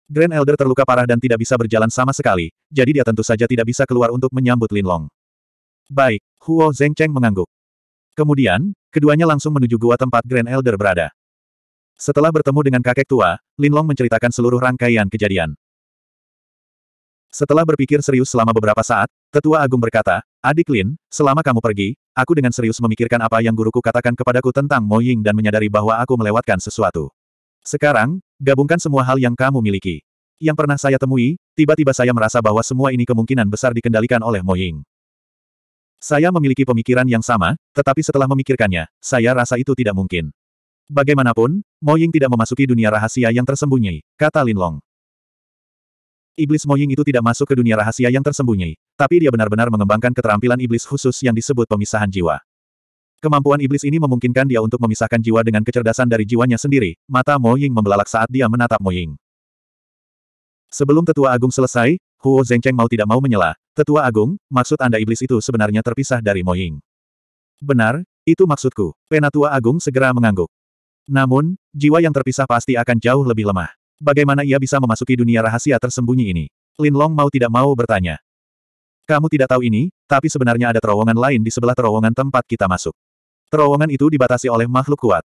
Grand Elder terluka parah dan tidak bisa berjalan sama sekali, jadi dia tentu saja tidak bisa keluar untuk menyambut Lin Long. Baik, Huo Zengcheng mengangguk. Kemudian, keduanya langsung menuju gua tempat Grand Elder berada. Setelah bertemu dengan kakek tua, Lin Long menceritakan seluruh rangkaian kejadian. Setelah berpikir serius selama beberapa saat, Tetua Agung berkata, Adik Lin, selama kamu pergi, Aku dengan serius memikirkan apa yang guruku katakan kepadaku tentang Mo Ying dan menyadari bahwa aku melewatkan sesuatu. Sekarang, gabungkan semua hal yang kamu miliki. Yang pernah saya temui, tiba-tiba saya merasa bahwa semua ini kemungkinan besar dikendalikan oleh Mo Ying. Saya memiliki pemikiran yang sama, tetapi setelah memikirkannya, saya rasa itu tidak mungkin. Bagaimanapun, Mo Ying tidak memasuki dunia rahasia yang tersembunyi, kata Lin Long. Iblis Mo Ying itu tidak masuk ke dunia rahasia yang tersembunyi, tapi dia benar-benar mengembangkan keterampilan iblis khusus yang disebut pemisahan jiwa. Kemampuan iblis ini memungkinkan dia untuk memisahkan jiwa dengan kecerdasan dari jiwanya sendiri, mata Mo Ying membelalak saat dia menatap Mo Ying. Sebelum tetua agung selesai, Huo Zhengcheng mau tidak mau menyela, tetua agung, maksud Anda iblis itu sebenarnya terpisah dari Mo Ying. Benar, itu maksudku. Penatua agung segera mengangguk. Namun, jiwa yang terpisah pasti akan jauh lebih lemah. Bagaimana ia bisa memasuki dunia rahasia tersembunyi ini? Lin Long mau tidak mau bertanya. Kamu tidak tahu ini, tapi sebenarnya ada terowongan lain di sebelah terowongan tempat kita masuk. Terowongan itu dibatasi oleh makhluk kuat.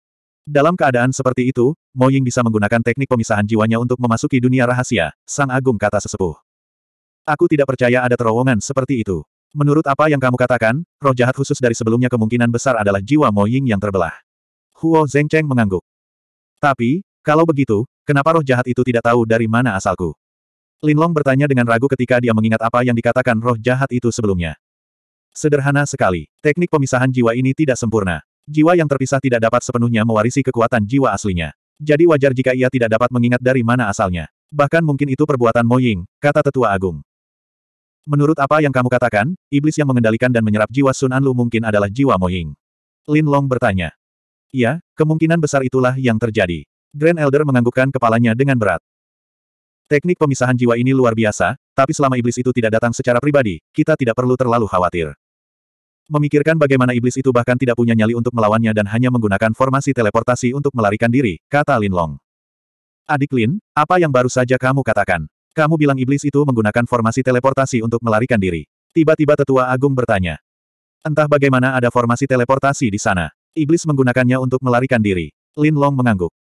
Dalam keadaan seperti itu, Mo Ying bisa menggunakan teknik pemisahan jiwanya untuk memasuki dunia rahasia, Sang Agung kata sesepuh. Aku tidak percaya ada terowongan seperti itu. Menurut apa yang kamu katakan, roh jahat khusus dari sebelumnya kemungkinan besar adalah jiwa Mo Ying yang terbelah. Huo Zhengcheng mengangguk. Tapi, kalau begitu, kenapa roh jahat itu tidak tahu dari mana asalku? Linlong bertanya dengan ragu ketika dia mengingat apa yang dikatakan roh jahat itu sebelumnya. Sederhana sekali, teknik pemisahan jiwa ini tidak sempurna. Jiwa yang terpisah tidak dapat sepenuhnya mewarisi kekuatan jiwa aslinya. Jadi wajar jika ia tidak dapat mengingat dari mana asalnya. Bahkan mungkin itu perbuatan Ying, kata tetua agung. Menurut apa yang kamu katakan, iblis yang mengendalikan dan menyerap jiwa Sun Anlu mungkin adalah jiwa Ying. Lin Long bertanya. Iya, kemungkinan besar itulah yang terjadi. Grand Elder menganggukkan kepalanya dengan berat. Teknik pemisahan jiwa ini luar biasa, tapi selama iblis itu tidak datang secara pribadi, kita tidak perlu terlalu khawatir. Memikirkan bagaimana iblis itu bahkan tidak punya nyali untuk melawannya dan hanya menggunakan formasi teleportasi untuk melarikan diri, kata Lin Long. Adik Lin, apa yang baru saja kamu katakan? Kamu bilang iblis itu menggunakan formasi teleportasi untuk melarikan diri. Tiba-tiba tetua agung bertanya. Entah bagaimana ada formasi teleportasi di sana. Iblis menggunakannya untuk melarikan diri. Lin Long mengangguk.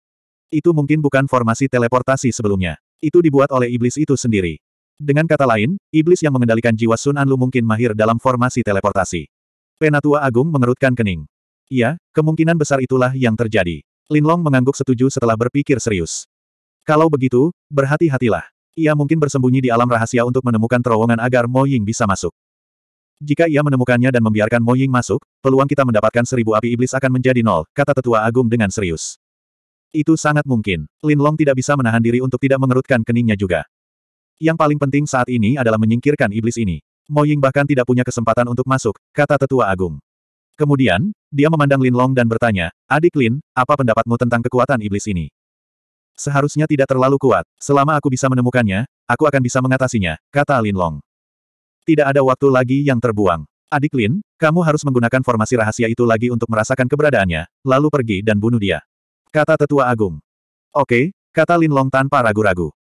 Itu mungkin bukan formasi teleportasi sebelumnya. Itu dibuat oleh iblis itu sendiri. Dengan kata lain, iblis yang mengendalikan jiwa Sun Anlu mungkin mahir dalam formasi teleportasi. Penatua Agung mengerutkan kening. Iya, kemungkinan besar itulah yang terjadi. Linlong mengangguk setuju setelah berpikir serius. Kalau begitu, berhati-hatilah. Ia mungkin bersembunyi di alam rahasia untuk menemukan terowongan agar Mo Ying bisa masuk. Jika ia menemukannya dan membiarkan Mo Ying masuk, peluang kita mendapatkan seribu api iblis akan menjadi nol, kata tetua agung dengan serius. Itu sangat mungkin. Lin Long tidak bisa menahan diri untuk tidak mengerutkan keningnya juga. Yang paling penting saat ini adalah menyingkirkan iblis ini. Mo Ying bahkan tidak punya kesempatan untuk masuk, kata tetua agung. Kemudian, dia memandang Lin Long dan bertanya, Adik Lin, apa pendapatmu tentang kekuatan iblis ini? Seharusnya tidak terlalu kuat. Selama aku bisa menemukannya, aku akan bisa mengatasinya, kata Lin Long. Tidak ada waktu lagi yang terbuang. Adik Lin, kamu harus menggunakan formasi rahasia itu lagi untuk merasakan keberadaannya, lalu pergi dan bunuh dia kata tetua agung. Oke, kata Lin Long tanpa ragu-ragu.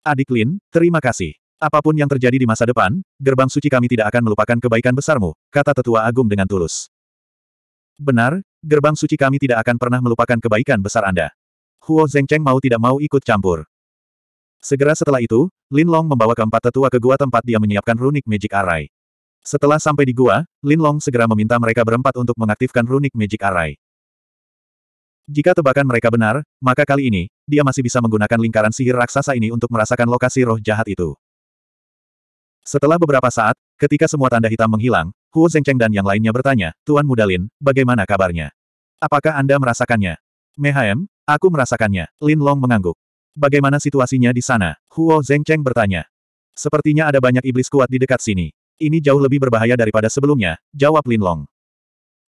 Adik Lin, terima kasih. Apapun yang terjadi di masa depan, gerbang suci kami tidak akan melupakan kebaikan besarmu, kata tetua agung dengan tulus. Benar, gerbang suci kami tidak akan pernah melupakan kebaikan besar Anda. Huo Zengcheng mau tidak mau ikut campur. Segera setelah itu, Lin Long membawa keempat tetua ke gua tempat dia menyiapkan runik Magic Array. Setelah sampai di gua, Lin Long segera meminta mereka berempat untuk mengaktifkan runik Magic Array. Jika tebakan mereka benar, maka kali ini, dia masih bisa menggunakan lingkaran sihir raksasa ini untuk merasakan lokasi roh jahat itu. Setelah beberapa saat, ketika semua tanda hitam menghilang, Huo Zengcheng dan yang lainnya bertanya, Tuan Mudalin, bagaimana kabarnya? Apakah Anda merasakannya? Mehaem, aku merasakannya. Lin Long mengangguk. Bagaimana situasinya di sana? Huo Zengcheng bertanya. Sepertinya ada banyak iblis kuat di dekat sini. Ini jauh lebih berbahaya daripada sebelumnya, jawab Lin Long.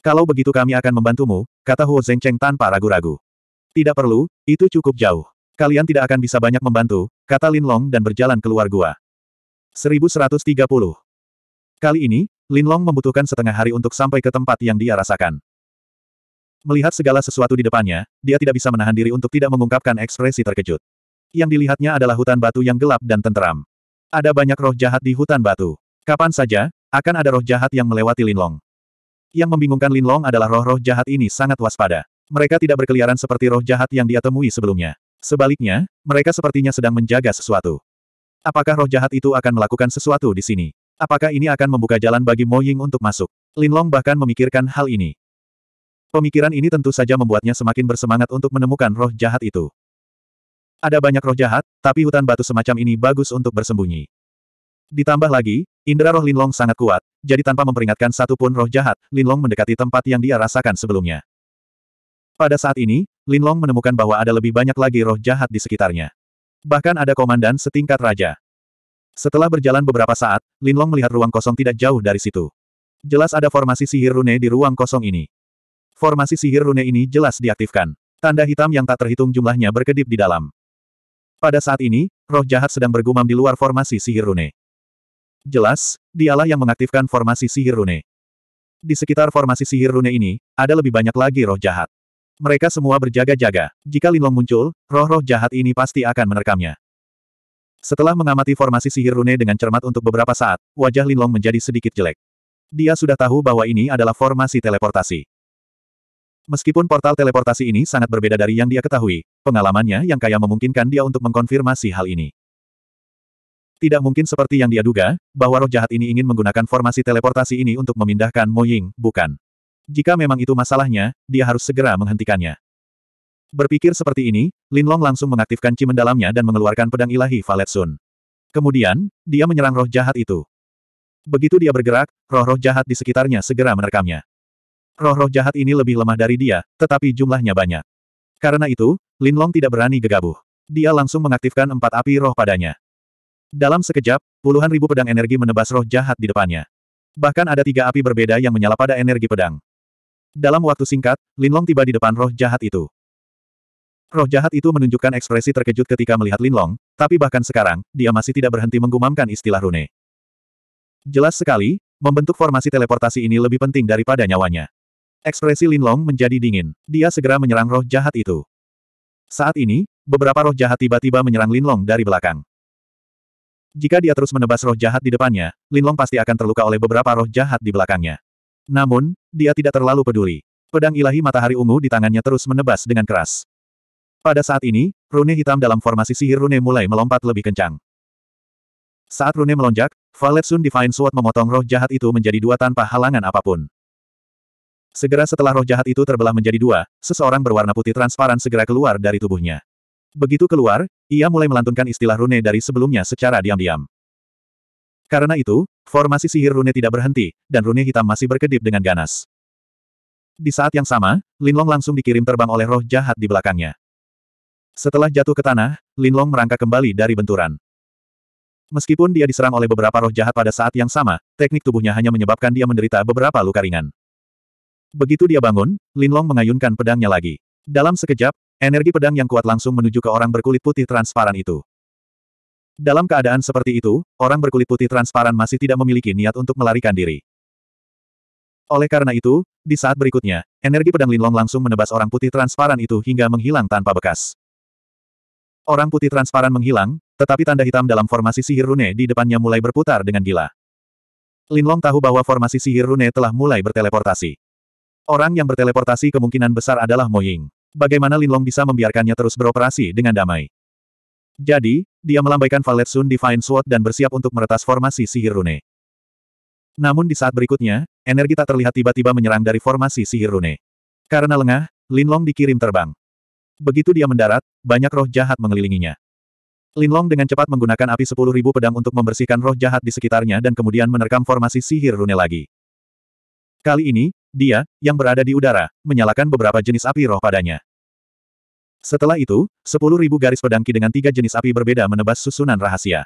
Kalau begitu kami akan membantumu, kata Huo Zhengcheng tanpa ragu-ragu. Tidak perlu, itu cukup jauh. Kalian tidak akan bisa banyak membantu, kata Lin Long dan berjalan keluar gua. 1130. Kali ini, Lin Long membutuhkan setengah hari untuk sampai ke tempat yang dia rasakan. Melihat segala sesuatu di depannya, dia tidak bisa menahan diri untuk tidak mengungkapkan ekspresi terkejut. Yang dilihatnya adalah hutan batu yang gelap dan tenteram. Ada banyak roh jahat di hutan batu. Kapan saja, akan ada roh jahat yang melewati Lin Long. Yang membingungkan Lin Long adalah roh-roh jahat ini sangat waspada. Mereka tidak berkeliaran seperti roh jahat yang dia temui sebelumnya. Sebaliknya, mereka sepertinya sedang menjaga sesuatu. Apakah roh jahat itu akan melakukan sesuatu di sini? Apakah ini akan membuka jalan bagi Mo Ying untuk masuk? Lin Long bahkan memikirkan hal ini. Pemikiran ini tentu saja membuatnya semakin bersemangat untuk menemukan roh jahat itu. Ada banyak roh jahat, tapi hutan batu semacam ini bagus untuk bersembunyi. Ditambah lagi, indera roh Linlong sangat kuat, jadi tanpa memperingatkan satupun roh jahat, Linlong mendekati tempat yang dia rasakan sebelumnya. Pada saat ini, Linlong menemukan bahwa ada lebih banyak lagi roh jahat di sekitarnya. Bahkan ada komandan setingkat raja. Setelah berjalan beberapa saat, Linlong melihat ruang kosong tidak jauh dari situ. Jelas ada formasi sihir rune di ruang kosong ini. Formasi sihir rune ini jelas diaktifkan. Tanda hitam yang tak terhitung jumlahnya berkedip di dalam. Pada saat ini, roh jahat sedang bergumam di luar formasi sihir rune. Jelas, dialah yang mengaktifkan formasi sihir rune. Di sekitar formasi sihir rune ini, ada lebih banyak lagi roh jahat. Mereka semua berjaga-jaga. Jika Linlong muncul, roh-roh jahat ini pasti akan menerkamnya. Setelah mengamati formasi sihir rune dengan cermat untuk beberapa saat, wajah Linlong menjadi sedikit jelek. Dia sudah tahu bahwa ini adalah formasi teleportasi. Meskipun portal teleportasi ini sangat berbeda dari yang dia ketahui, pengalamannya yang kaya memungkinkan dia untuk mengkonfirmasi hal ini. Tidak mungkin seperti yang dia duga, bahwa roh jahat ini ingin menggunakan formasi teleportasi ini untuk memindahkan Mo Ying, bukan. Jika memang itu masalahnya, dia harus segera menghentikannya. Berpikir seperti ini, Lin Long langsung mengaktifkan dalamnya dan mengeluarkan pedang ilahi Valet Sun. Kemudian, dia menyerang roh jahat itu. Begitu dia bergerak, roh-roh jahat di sekitarnya segera menerkamnya. Roh-roh jahat ini lebih lemah dari dia, tetapi jumlahnya banyak. Karena itu, Lin Long tidak berani gegabah. Dia langsung mengaktifkan empat api roh padanya. Dalam sekejap, puluhan ribu pedang energi menebas roh jahat di depannya. Bahkan ada tiga api berbeda yang menyala pada energi pedang. Dalam waktu singkat, Linlong tiba di depan roh jahat itu. Roh jahat itu menunjukkan ekspresi terkejut ketika melihat Linlong, tapi bahkan sekarang, dia masih tidak berhenti menggumamkan istilah rune. Jelas sekali, membentuk formasi teleportasi ini lebih penting daripada nyawanya. Ekspresi Linlong menjadi dingin. Dia segera menyerang roh jahat itu. Saat ini, beberapa roh jahat tiba-tiba menyerang Linlong dari belakang. Jika dia terus menebas roh jahat di depannya, Linlong pasti akan terluka oleh beberapa roh jahat di belakangnya. Namun, dia tidak terlalu peduli. Pedang ilahi matahari ungu di tangannya terus menebas dengan keras. Pada saat ini, rune hitam dalam formasi sihir rune mulai melompat lebih kencang. Saat rune melonjak, Violet Sun Divine Sword memotong roh jahat itu menjadi dua tanpa halangan apapun. Segera setelah roh jahat itu terbelah menjadi dua, seseorang berwarna putih transparan segera keluar dari tubuhnya. Begitu keluar, ia mulai melantunkan istilah rune dari sebelumnya secara diam-diam. Karena itu, formasi sihir rune tidak berhenti, dan rune hitam masih berkedip dengan ganas. Di saat yang sama, Linlong langsung dikirim terbang oleh roh jahat di belakangnya. Setelah jatuh ke tanah, Linlong merangkak kembali dari benturan. Meskipun dia diserang oleh beberapa roh jahat pada saat yang sama, teknik tubuhnya hanya menyebabkan dia menderita beberapa luka ringan. Begitu dia bangun, Linlong mengayunkan pedangnya lagi. Dalam sekejap, Energi pedang yang kuat langsung menuju ke orang berkulit putih transparan itu. Dalam keadaan seperti itu, orang berkulit putih transparan masih tidak memiliki niat untuk melarikan diri. Oleh karena itu, di saat berikutnya, energi pedang Linlong langsung menebas orang putih transparan itu hingga menghilang tanpa bekas. Orang putih transparan menghilang, tetapi tanda hitam dalam formasi sihir rune di depannya mulai berputar dengan gila. Linlong tahu bahwa formasi sihir rune telah mulai berteleportasi. Orang yang berteleportasi kemungkinan besar adalah Mo Ying. Bagaimana Linlong bisa membiarkannya terus beroperasi dengan damai? Jadi, dia melambaikan Valet Sun Divine Sword dan bersiap untuk meretas formasi sihir rune. Namun di saat berikutnya, energi tak terlihat tiba-tiba menyerang dari formasi sihir rune. Karena lengah, Linlong dikirim terbang. Begitu dia mendarat, banyak roh jahat mengelilinginya. Linlong dengan cepat menggunakan api 10.000 pedang untuk membersihkan roh jahat di sekitarnya dan kemudian menerkam formasi sihir rune lagi. Kali ini, dia, yang berada di udara, menyalakan beberapa jenis api roh padanya. Setelah itu, sepuluh ribu garis pedangki dengan tiga jenis api berbeda menebas susunan rahasia.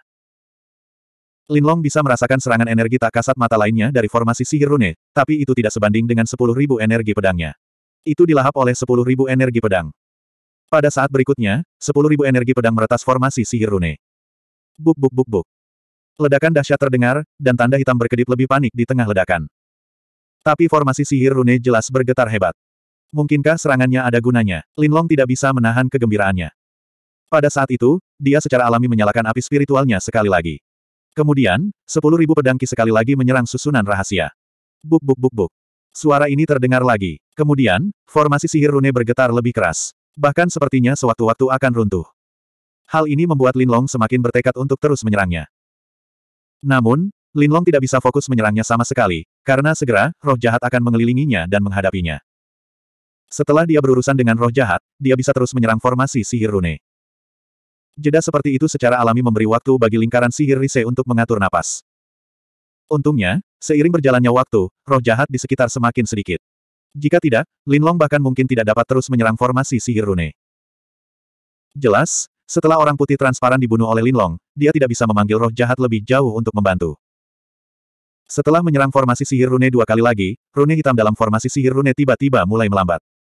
Linlong bisa merasakan serangan energi tak kasat mata lainnya dari formasi sihir rune, tapi itu tidak sebanding dengan sepuluh ribu energi pedangnya. Itu dilahap oleh sepuluh ribu energi pedang. Pada saat berikutnya, sepuluh ribu energi pedang meretas formasi sihir rune. Buk buk buk buk. Ledakan dahsyat terdengar, dan tanda hitam berkedip lebih panik di tengah ledakan. Tapi formasi sihir rune jelas bergetar hebat. Mungkinkah serangannya ada gunanya? Linlong tidak bisa menahan kegembiraannya. Pada saat itu, dia secara alami menyalakan api spiritualnya sekali lagi. Kemudian, sepuluh ribu pedangki sekali lagi menyerang susunan rahasia. Buk buk buk buk. Suara ini terdengar lagi. Kemudian, formasi sihir rune bergetar lebih keras. Bahkan sepertinya sewaktu-waktu akan runtuh. Hal ini membuat Linlong semakin bertekad untuk terus menyerangnya. Namun, Linlong tidak bisa fokus menyerangnya sama sekali, karena segera, roh jahat akan mengelilinginya dan menghadapinya. Setelah dia berurusan dengan roh jahat, dia bisa terus menyerang formasi sihir rune. Jeda seperti itu secara alami memberi waktu bagi lingkaran sihir Rise untuk mengatur napas. Untungnya, seiring berjalannya waktu, roh jahat di sekitar semakin sedikit. Jika tidak, Linlong bahkan mungkin tidak dapat terus menyerang formasi sihir rune. Jelas, setelah orang putih transparan dibunuh oleh Linlong, dia tidak bisa memanggil roh jahat lebih jauh untuk membantu. Setelah menyerang formasi sihir rune dua kali lagi, rune hitam dalam formasi sihir rune tiba-tiba mulai melambat.